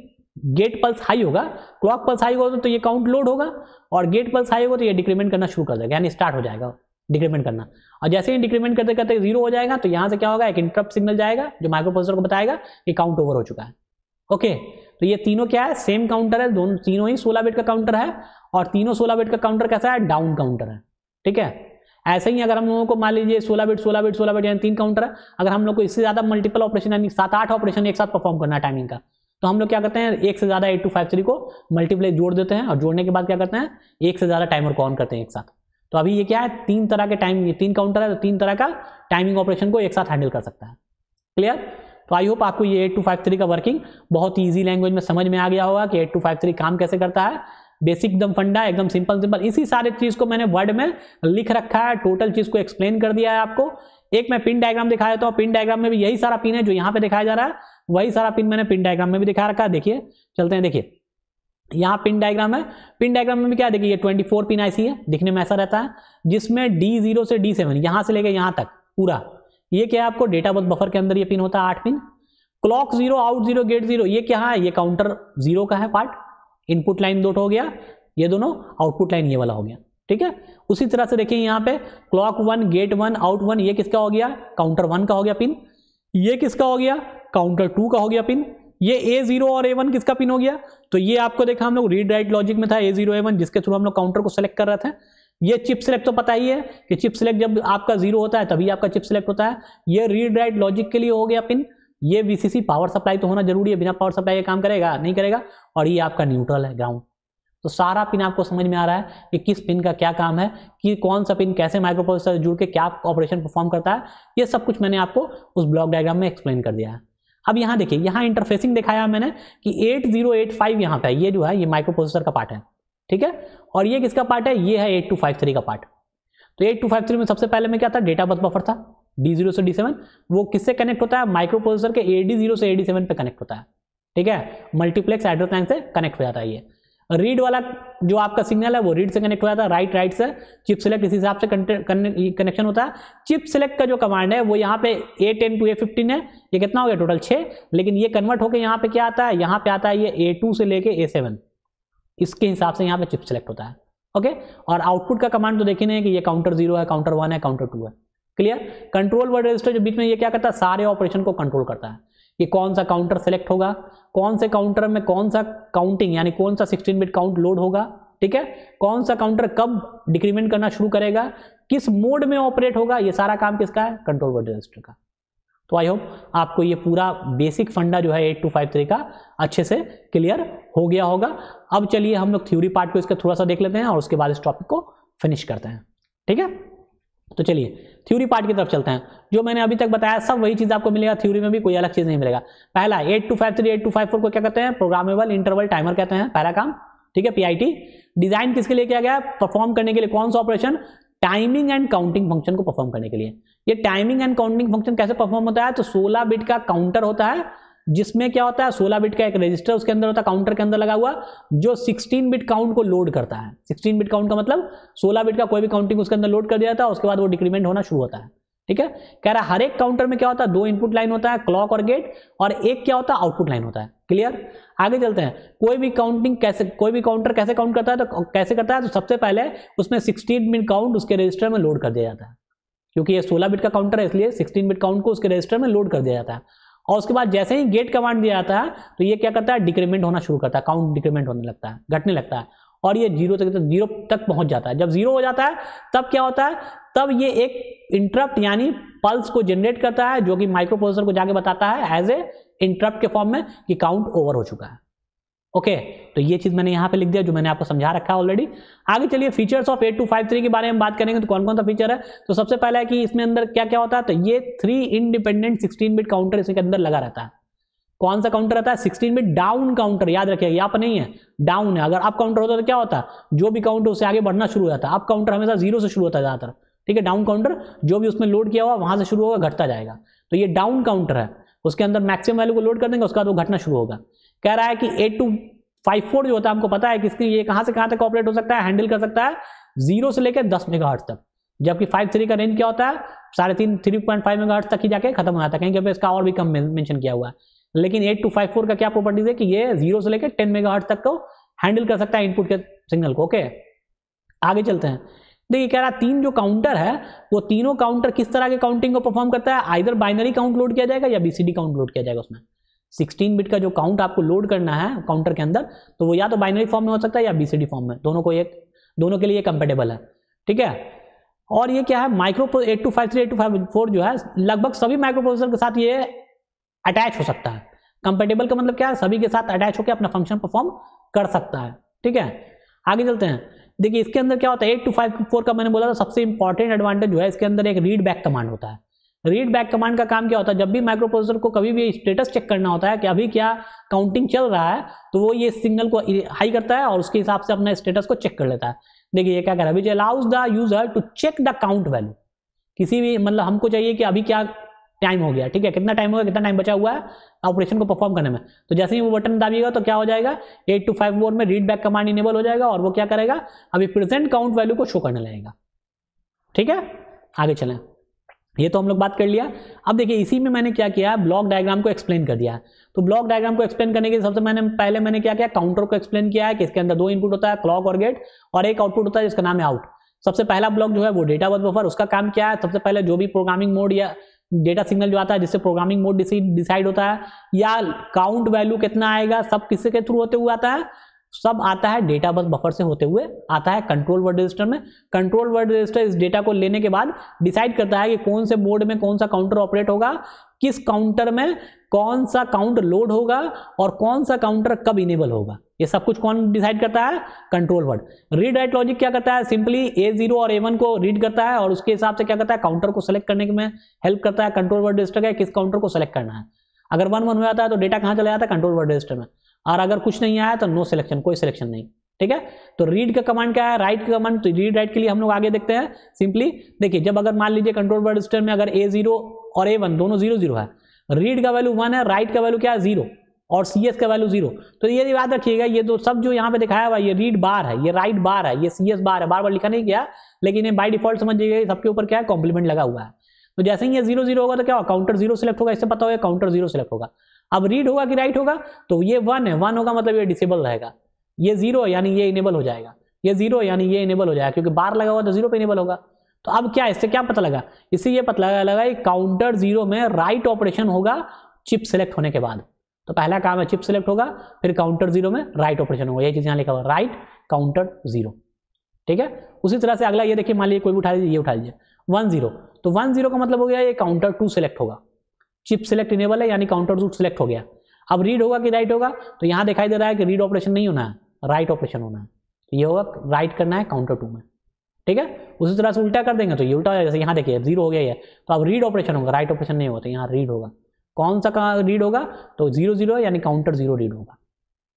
गेट पल्स हाई होगा क्लॉक पल्स हाई होगा तो ये काउंट लोड होगा और गेट पल्स हाई होगा तो ये डिक्रीमेंट करना शुरू कर देगा यानी स्टार्ट हो जाएगा डिक्रीमेंट करना और जैसे ही डिक्रीमेंट करते करते जीरो हो जाएगा तो यहाँ से क्या होगा एक इंटरप्ट सिग्नल जाएगा जो माइक्रोप्रोसेसर को बताएगा कि काउंट ओवर हो चुका है ओके okay. तो ये तीनों क्या है सेम काउंटर है दोनों तीनों ही सोलह बेट का काउंटर है और तीनों सोलह बेट का काउंटर कैसा है डाउन काउंटर है ठीक है ऐसे ही अगर हम लोगों को मान लीजिए सोलह बेट सोलह बेट सोलह बेट यानी तीन काउंटर है अगर हम लोग को इससे ज्यादा मल्टीपल ऑपरेशन यानी सात आठ ऑपरेशन एक साथ परफॉर्म करना है टाइमिंग का तो हम लोग क्या करते हैं एक से ज्यादा एट टू फाइव थ्री को मल्टीप्लाई जोड़ देते हैं और जोड़ने के बाद क्या करते हैं एक से ज्यादा टाइमर को ऑन करते हैं एक साथ तो अभी ये क्या है तीन तरह के टाइम तीन काउंटर है तो तीन तरह का टाइमिंग ऑपरेशन को एक साथ हैंडल कर सकता है क्लियर तो आई होप आपको ये एट टू फाइव थ्री का वर्किंग बहुत ईजी लैंग्वेज में समझ में आ गया होगा कि एट टू फाइव थ्री काम कैसे करता है बेसिक एकदम फंडा एकदम सिंपल सिंपल इसी सारे चीज को मैंने वर्ड में लिख रखा है टोटल चीज को एक्सप्लेन कर दिया है आपको एक मैं पिन डायग्राम दिखा देता हूँ पिन डायग्राम में भी यही सारा पिन है जो यहाँ पे दिखाया जा रहा है वही सारा पिन मैंने पिन डायग्राम में भी दिखा रखा है देखिए चलते हैं देखिए यहाँ पिन डायग्राम है पिन डायग्राम में भी क्या देखिए ये 24 पिन आईसी है दिखने में ऐसा रहता है जिसमें D0 से D7 यहाँ से लेके यहाँ तक पूरा ये क्या है आपको डेटा बस बफर के अंदर ये पिन होता है आठ pin clock zero out zero gate zero ये क्या है ये काउंटर जीरो का है पार्ट इनपुट लाइन दो हो गया ये दोनों आउटपुट लाइन ये वाला हो गया ठीक है उसी तरह से देखिए यहाँ पे clock one gate one out one ये किसका हो गया काउंटर वन का हो गया पिन ये किसका हो गया काउंटर टू का हो गया पिन ये ए जीरो और ए वन किसका पिन हो गया तो ये आपको देखा हम लोग रीड राइट लॉजिक में था ए जीरो ए वन जिसके थ्रू हम लोग काउंटर को सेलेक्ट कर रहे थे ये चिप सेलेक्ट तो पता ही है कि चिप सेलेक्ट जब आपका जीरो होता है तभी आपका चिप सेलेक्ट होता है ये रीड राइट लॉजिक के लिए हो गया पिन ये वीसीसी पावर सप्लाई तो होना जरूरी है बिना पावर सप्लाई के काम करेगा नहीं करेगा और ये आपका न्यूट्रल है ग्राउंड तो सारा पिन आपको समझ में आ रहा है कि किस पिन का क्या काम है कि कौन सा पिन कैसे माइक्रोप्रोसेसर जुड़ के क्या ऑपरेशन परफॉर्म करता है ये सब कुछ मैंने आपको उस ब्लॉक डायग्राम में एक्सप्लेन कर दिया है अब यहाँ देखिए यहाँ इंटरफेसिंग दिखाया मैंने कि 8085 जीरो एट फाइव यहाँ पर ये जो है ये माइक्रोप्रोसेसर का पार्ट है ठीक है और ये किसका पार्ट है ये है एट टू फाइव थ्री का पार्ट तो एट टू फाइव थ्री में सबसे पहले में क्या था डेटा बस बफर था डी जीरो से डी सेवन वो किससे कनेक्ट होता है माइक्रो प्रोसेसर के ए डी जीरो से ए डी सेवन पे कनेक्ट होता है ठीक है मल्टीप्लेक्स एड्रेस लाइन से कनेक्ट हो जाता है ये रीड वाला जो आपका सिग्नल है वो रीड से कनेक्ट हो जाता है राइट राइट से चिप सिलेक्ट इसी हिसाब से कनेक्शन होता है चिप सिलेक्ट का जो कमांड है वो यहाँ पे A ten two A fifteen है ये कितना हो गया टोटल छः लेकिन ये कन्वर्ट होकर यहाँ पे क्या आता है यहाँ पे आता है ये ए टू से लेके ए सेवन इसके हिसाब से यहाँ पे चिप सेलेक्ट होता है ओके और आउटपुट का कमांड तो देखे नहीं कि ये काउंटर जीरो है काउंटर वन है काउंटर टू है क्लियर कंट्रोल वर्ड रजिस्टर जो बीच में ये क्या करता है सारे ऑपरेशन को कंट्रोल करता है कि कौन सा काउंटर सेलेक्ट होगा कौन से काउंटर में कौन सा काउंटिंग यानी कौन सा सिक्सटीन बिट काउंट लोड होगा ठीक है कौन सा काउंटर कब डिक्रीमेंट करना शुरू करेगा किस मोड में ऑपरेट होगा ये सारा काम किसका है कंट्रोल वर्ड रजिस्टर का तो आई होप आपको ये पूरा बेसिक फंडा जो है एट टू फाइव थ्री का अच्छे से क्लियर हो गया होगा अब चलिए हम लोग थ्योरी पार्ट को इसका थोड़ा सा देख लेते हैं और उसके बाद इस टॉपिक को फिनिश करते हैं ठीक है तो चलिए थ्योरी पार्ट की तरफ चलते हैं जो मैंने अभी तक बताया सब वही चीज़ आपको मिलेगा थ्योरी में भी कोई अलग चीज़ नहीं मिलेगा पहला eight two five three eight two five four को क्या कहते हैं प्रोग्रामेबल इंटरवल टाइमर कहते हैं पहला काम ठीक है पीआईटी डिजाइन किसके लिए किया गया परफॉर्म करने के लिए कौन सा operation timing and counting function को परफॉर्म करने के लिए ये टाइमिंग एंड काउंटिंग फंक्शन कैसे परफॉर्म होता है तो 16 बिट का काउंटर होता है जिसमें क्या होता है 16 बिट का एक रजिस्टर उसके अंदर होता है काउंटर के अंदर लगा हुआ जो 16 बिट काउंट को लोड करता है 16 बिट काउंट का मतलब 16 बिट का कोई भी काउंटिंग उसके अंदर लोड कर दिया जाता है उसके बाद वो डिक्रीमेंट होना शुरू होता है ठीक है कह रहा है हर एक काउंटर में क्या होता है दो इनपुट लाइन होता है क्लॉक और गेट और एक क्या होता है आउटपुट लाइन होता है क्लियर आगे चलते हैं कोई भी काउंटिंग कैसे कोई भी काउंटर कैसे काउंट करता है तो कैसे करता है तो सबसे पहले उसमें सिक्सटीन बिट काउंट उसके रजिस्टर में लोड कर दिया जाता है क्योंकि ये 16 बिट का काउंटर है इसलिए 16 बिट काउंट को उसके रजिस्टर में लोड कर दिया जाता है और उसके बाद जैसे ही गेट कमांड दिया जाता है तो ये क्या करता है डिक्रीमेंट होना शुरू करता है काउंट डिक्रीमेंट होने लगता है घटने लगता है और ये जीरो तक जीरो तक पहुंच जाता है जब जीरो हो जाता है तब क्या होता है तब ये एक इंटरप्ट यानी पल्स को जनरेट करता है जो कि माइक्रो प्रोसेसर को जाके बताता है एज ए इंटरप्ट के फॉर्म में कि काउंट ओवर हो चुका है ओके तो ये चीज मैंने यहाँ पे लिख दिया जो मैंने आपको समझा रखा है ऑलरेडी आगे चलिए features of eight two five three के बारे में बात करेंगे तो कौन कौन सा फीचर है तो सबसे पहला है कि इसमें अंदर क्या क्या होता है तो ये three independent sixteen bit counter इसके अंदर लगा रहता है कौन सा काउंटर रहता है सिक्सटीन बिट डाउन काउंटर याद रखिएगा यहाँ पर नहीं है डाउन है अगर अप काउंटर होता तो क्या होता जो भी काउंटर उससे आगे बढ़ना शुरू हो जाता है अप काउंटर हमेशा जीरो से शुरू होता है ज्यादातर ठीक है डाउन काउंटर जो भी उसमें लोड किया हुआ वहां से शुरू होगा घटता जाएगा तो ये डाउन काउंटर है उसके अंदर मैक्सिमम वैल्यू को लोड कर देंगे उसका वो घटना शुरू होगा कह रहा है कि एट टू फाइव फोर जो होता है आपको पता है कि इसकी ये कहां से कहां तक ऑपरेट हो सकता है हैंडल कर सकता है जीरो से लेकर दस मेगा तक जबकि फाइव थ्री का रेंज क्या होता है साढ़े तीन थ्री पॉइंट फाइव मेगा तक ही जाके खत्म हो जाता है कहीं इसका और भी कम मेंशन किया हुआ है लेकिन एट टू फाइव फोर का क्या प्रॉपर्टीज है कि ये जीरो से लेकर टेन मेगा तक को हैंडल कर सकता है इनपुट के सिग्नल को ओके आगे चलते हैं देखिए कह रहा तीन जो काउंटर है वो तीनों काउंटर किस तरह के काउंटिंग को परफॉर्म करता है आइधर बाइनरी काउंट लोड किया जाएगा या बीसीडी काउंट लोड किया जाएगा उसमें 16 बिट का जो काउंट आपको लोड करना है काउंटर के अंदर तो वो या तो बाइनरी फॉर्म में हो सकता है या बीसीडी फॉर्म में दोनों को एक दोनों के लिए कंपेटेबल है ठीक है और ये क्या है micro eight two five three eight two five four जो है लगभग सभी माइक्रो प्रोसेसर के साथ ये अटैच हो सकता है कंपेटेबल का मतलब क्या है सभी के साथ अटैच होकर अपना फंक्शन परफॉर्म कर सकता है ठीक है आगे चलते हैं देखिए इसके अंदर क्या होता है एट टू फाइव फोर का मैंने बोला था सबसे इंपॉर्टेंट एडवांटेज जो है इसके अंदर एक रीड बैक कमांड होता है रीड बैक कमांड का काम क्या होता है जब भी माइक्रोप्रोसेसर को कभी भी स्टेटस चेक करना होता है कि अभी क्या काउंटिंग चल रहा है तो वो ये सिग्नल को हाई करता है और उसके हिसाब से अपना स्टेटस को चेक कर लेता है देखिए ये क्या कर रहा है which allows the user to check the count value किसी भी मतलब हमको चाहिए कि अभी क्या टाइम हो गया ठीक है कितना टाइम हो गया कितना टाइम बचा हुआ है ऑपरेशन को परफॉर्म करने में तो जैसे ही वो बटन दाबिएगा तो क्या हो जाएगा एट टू फाइव वोर में रीड बैक कमांड इनेबल हो जाएगा और वो क्या करेगा अभी प्रेजेंट काउंट वैल्यू को शो करने लगेगा ठीक है आगे चलें ये तो हम लोग बात कर लिया अब देखिए इसी में मैंने क्या किया ब्लॉक डायग्राम को एक्सप्लेन कर दिया तो ब्लॉक डायग्राम को एक्सप्लेन करने के सबसे मैंने पहले मैंने क्या किया काउंटर को एक्सप्लेन किया है कि इसके अंदर दो इनपुट होता है क्लॉक और गेट और एक आउटपुट होता है जिसका नाम है आउट सबसे पहला ब्लॉक जो है वो डेटा बस बफर उसका काम क्या है सबसे पहले जो भी प्रोग्रामिंग मोड या डेटा सिग्नल जो आता है जिससे प्रोग्रामिंग मोड डिसाइड होता है या काउंट वैल्यू कितना आएगा सब किसके थ्रू होते हुए आता है सब आता है डेटा बस बफर से होते हुए आता है कंट्रोल वर्ड रजिस्टर में कंट्रोल वर्ड रजिस्टर इस डेटा को लेने के बाद डिसाइड करता है कि कौन से मोड में कौन सा काउंटर ऑपरेट होगा किस काउंटर में कौन सा काउंट लोड होगा और कौन सा काउंटर कब इनेबल होगा ये सब कुछ कौन डिसाइड करता है control word read write logic क्या करता है सिंपली ए जीरो और ए वन को रीड करता है और उसके हिसाब से क्या करता है काउंटर को सेलेक्ट करने में हेल्प करता है कंट्रोल वर्ड रजिस्टर का किस काउंटर को सेलेक्ट करना है अगर वन वन हो जाता है तो डेटा कहाँ चला जाता है कंट्रोल वर्ड रजिस्टर में और अगर कुछ नहीं आया तो नो सिलेक्शन कोई सिलेक्शन नहीं ठीक है तो रीड का कमांड क्या है राइट का कमांड तो रीड राइट के लिए हम लोग आगे देखते हैं सिंपली देखिए जब अगर मान लीजिए कंट्रोल वर्ड रजिस्टर में अगर ए जीरो और ए वन दोनों जीरो जीरो है रीड का वैल्यू वन है राइट का वैल्यू क्या है जीरो और सी एस का वैल्यू जीरो तो ये याद रखिएगा ये तो सब जो यहाँ पे दिखाया हुआ ये रीड बार है ये राइट बार है ये सी एस बार है बार बार लिखा नहीं गया लेकिन ये बाई डिफॉल्ट समझिएगा सबके ऊपर क्या है कॉम्प्लीमेंट लगा हुआ है तो जैसे ही ये जीरो जीरो होगा तो क्या होगा काउंटर जीरो सेलेक्ट होगा इससे पता होगा काउंटर जीरो सेलेक्ट होगा अब रीड होगा कि राइट होगा तो ये वन है वन होगा मतलब ये डिसेबल रहेगा ये जीरो यानी ये इनेबल हो जाएगा ये जीरो यानी ये इनेबल हो जाएगा क्योंकि बार लगा हुआ तो जीरो पे इनेबल होगा तो अब क्या इससे क्या पता लगा इससे ये पता लगा लगा काउंटर जीरो में राइट ऑपरेशन होगा चिप सेलेक्ट होने के बाद तो पहला काम है चिप सेलेक्ट होगा फिर काउंटर जीरो में राइट ऑपरेशन होगा ये चीज यहाँ लिखा हुआ राइट काउंटर जीरो ठीक है उसी तरह से अगला ये देखिए मान लीजिए कोई भी उठा लीजिए ये उठा लीजिए वन जीरो तो वन जीरो का मतलब हो गया ये काउंटर टू सेलेक्ट होगा चिप सिलेक्ट इनेबल है यानी काउंटर टू सिलेक्ट हो गया अब रीड होगा कि राइट होगा तो यहाँ दिखाई दे रहा है कि रीड ऑपरेशन नहीं होना है राइट ऑपरेशन होना है तो ये होगा राइट करना है काउंटर टू में ठीक है उसी तरह से उल्टा कर देंगे तो ये उल्टा हो जाएगा जैसे यहाँ देखिए जीरो हो गया है तो अब रीड ऑपरेशन होगा राइट ऑपरेशन नहीं होगा तो यहाँ रीड होगा कौन सा रीड होगा तो जीरो जीरो यानी काउंटर जीरो रीड होगा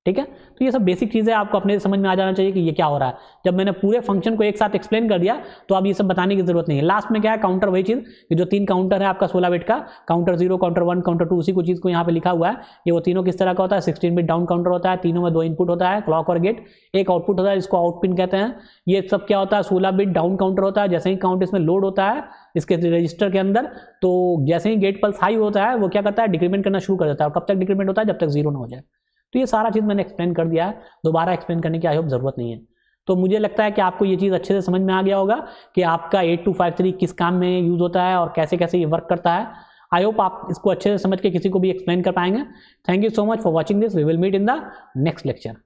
ठीक है तो ये सब बेसिक चीज़ें आपको अपने समझ में आ जाना चाहिए कि ये क्या हो रहा है जब मैंने पूरे फंक्शन को एक साथ एक्सप्लेन कर दिया तो अब ये सब बताने की जरूरत नहीं है लास्ट में क्या है काउंटर वही चीज़ कि जो तीन काउंटर है आपका सोलह बिट का counter zero counter one counter two उसी को चीज़ को यहाँ पर लिखा हुआ है ये वो तीनों किस तरह का होता है सिक्सटीन बिट डाउन काउंटर होता है तीनों में दो इनपुट होता है क्लॉक और गेट एक आउटपुट होता है जिसको आउटपिन कहते हैं ये सब क्या होता है सोलह बिट डाउन काउंटर होता है जैसे ही काउंट इसमें लोड होता है इसके रजिस्टर के अंदर तो जैसे ही गेट पल्स हाई होता है वो क्या करता है डिक्रीमेंट करना शुरू कर देता है और कब तक डिक्रीमेंट होता है जब तक जीरो ना हो जाए तो ये सारा चीज़ मैंने एक्सप्लेन कर दिया है दोबारा एक्सप्लेन करने की आई होप ज़रूरत नहीं है तो मुझे लगता है कि आपको ये चीज़ अच्छे से समझ में आ गया होगा कि आपका एट टू फाइव थ्री किस काम में यूज़ होता है और कैसे कैसे ये वर्क करता है आई होप आप इसको अच्छे से समझ के किसी को भी एक्सप्लेन कर पाएंगे thank you so much for watching this we will meet in the next lecture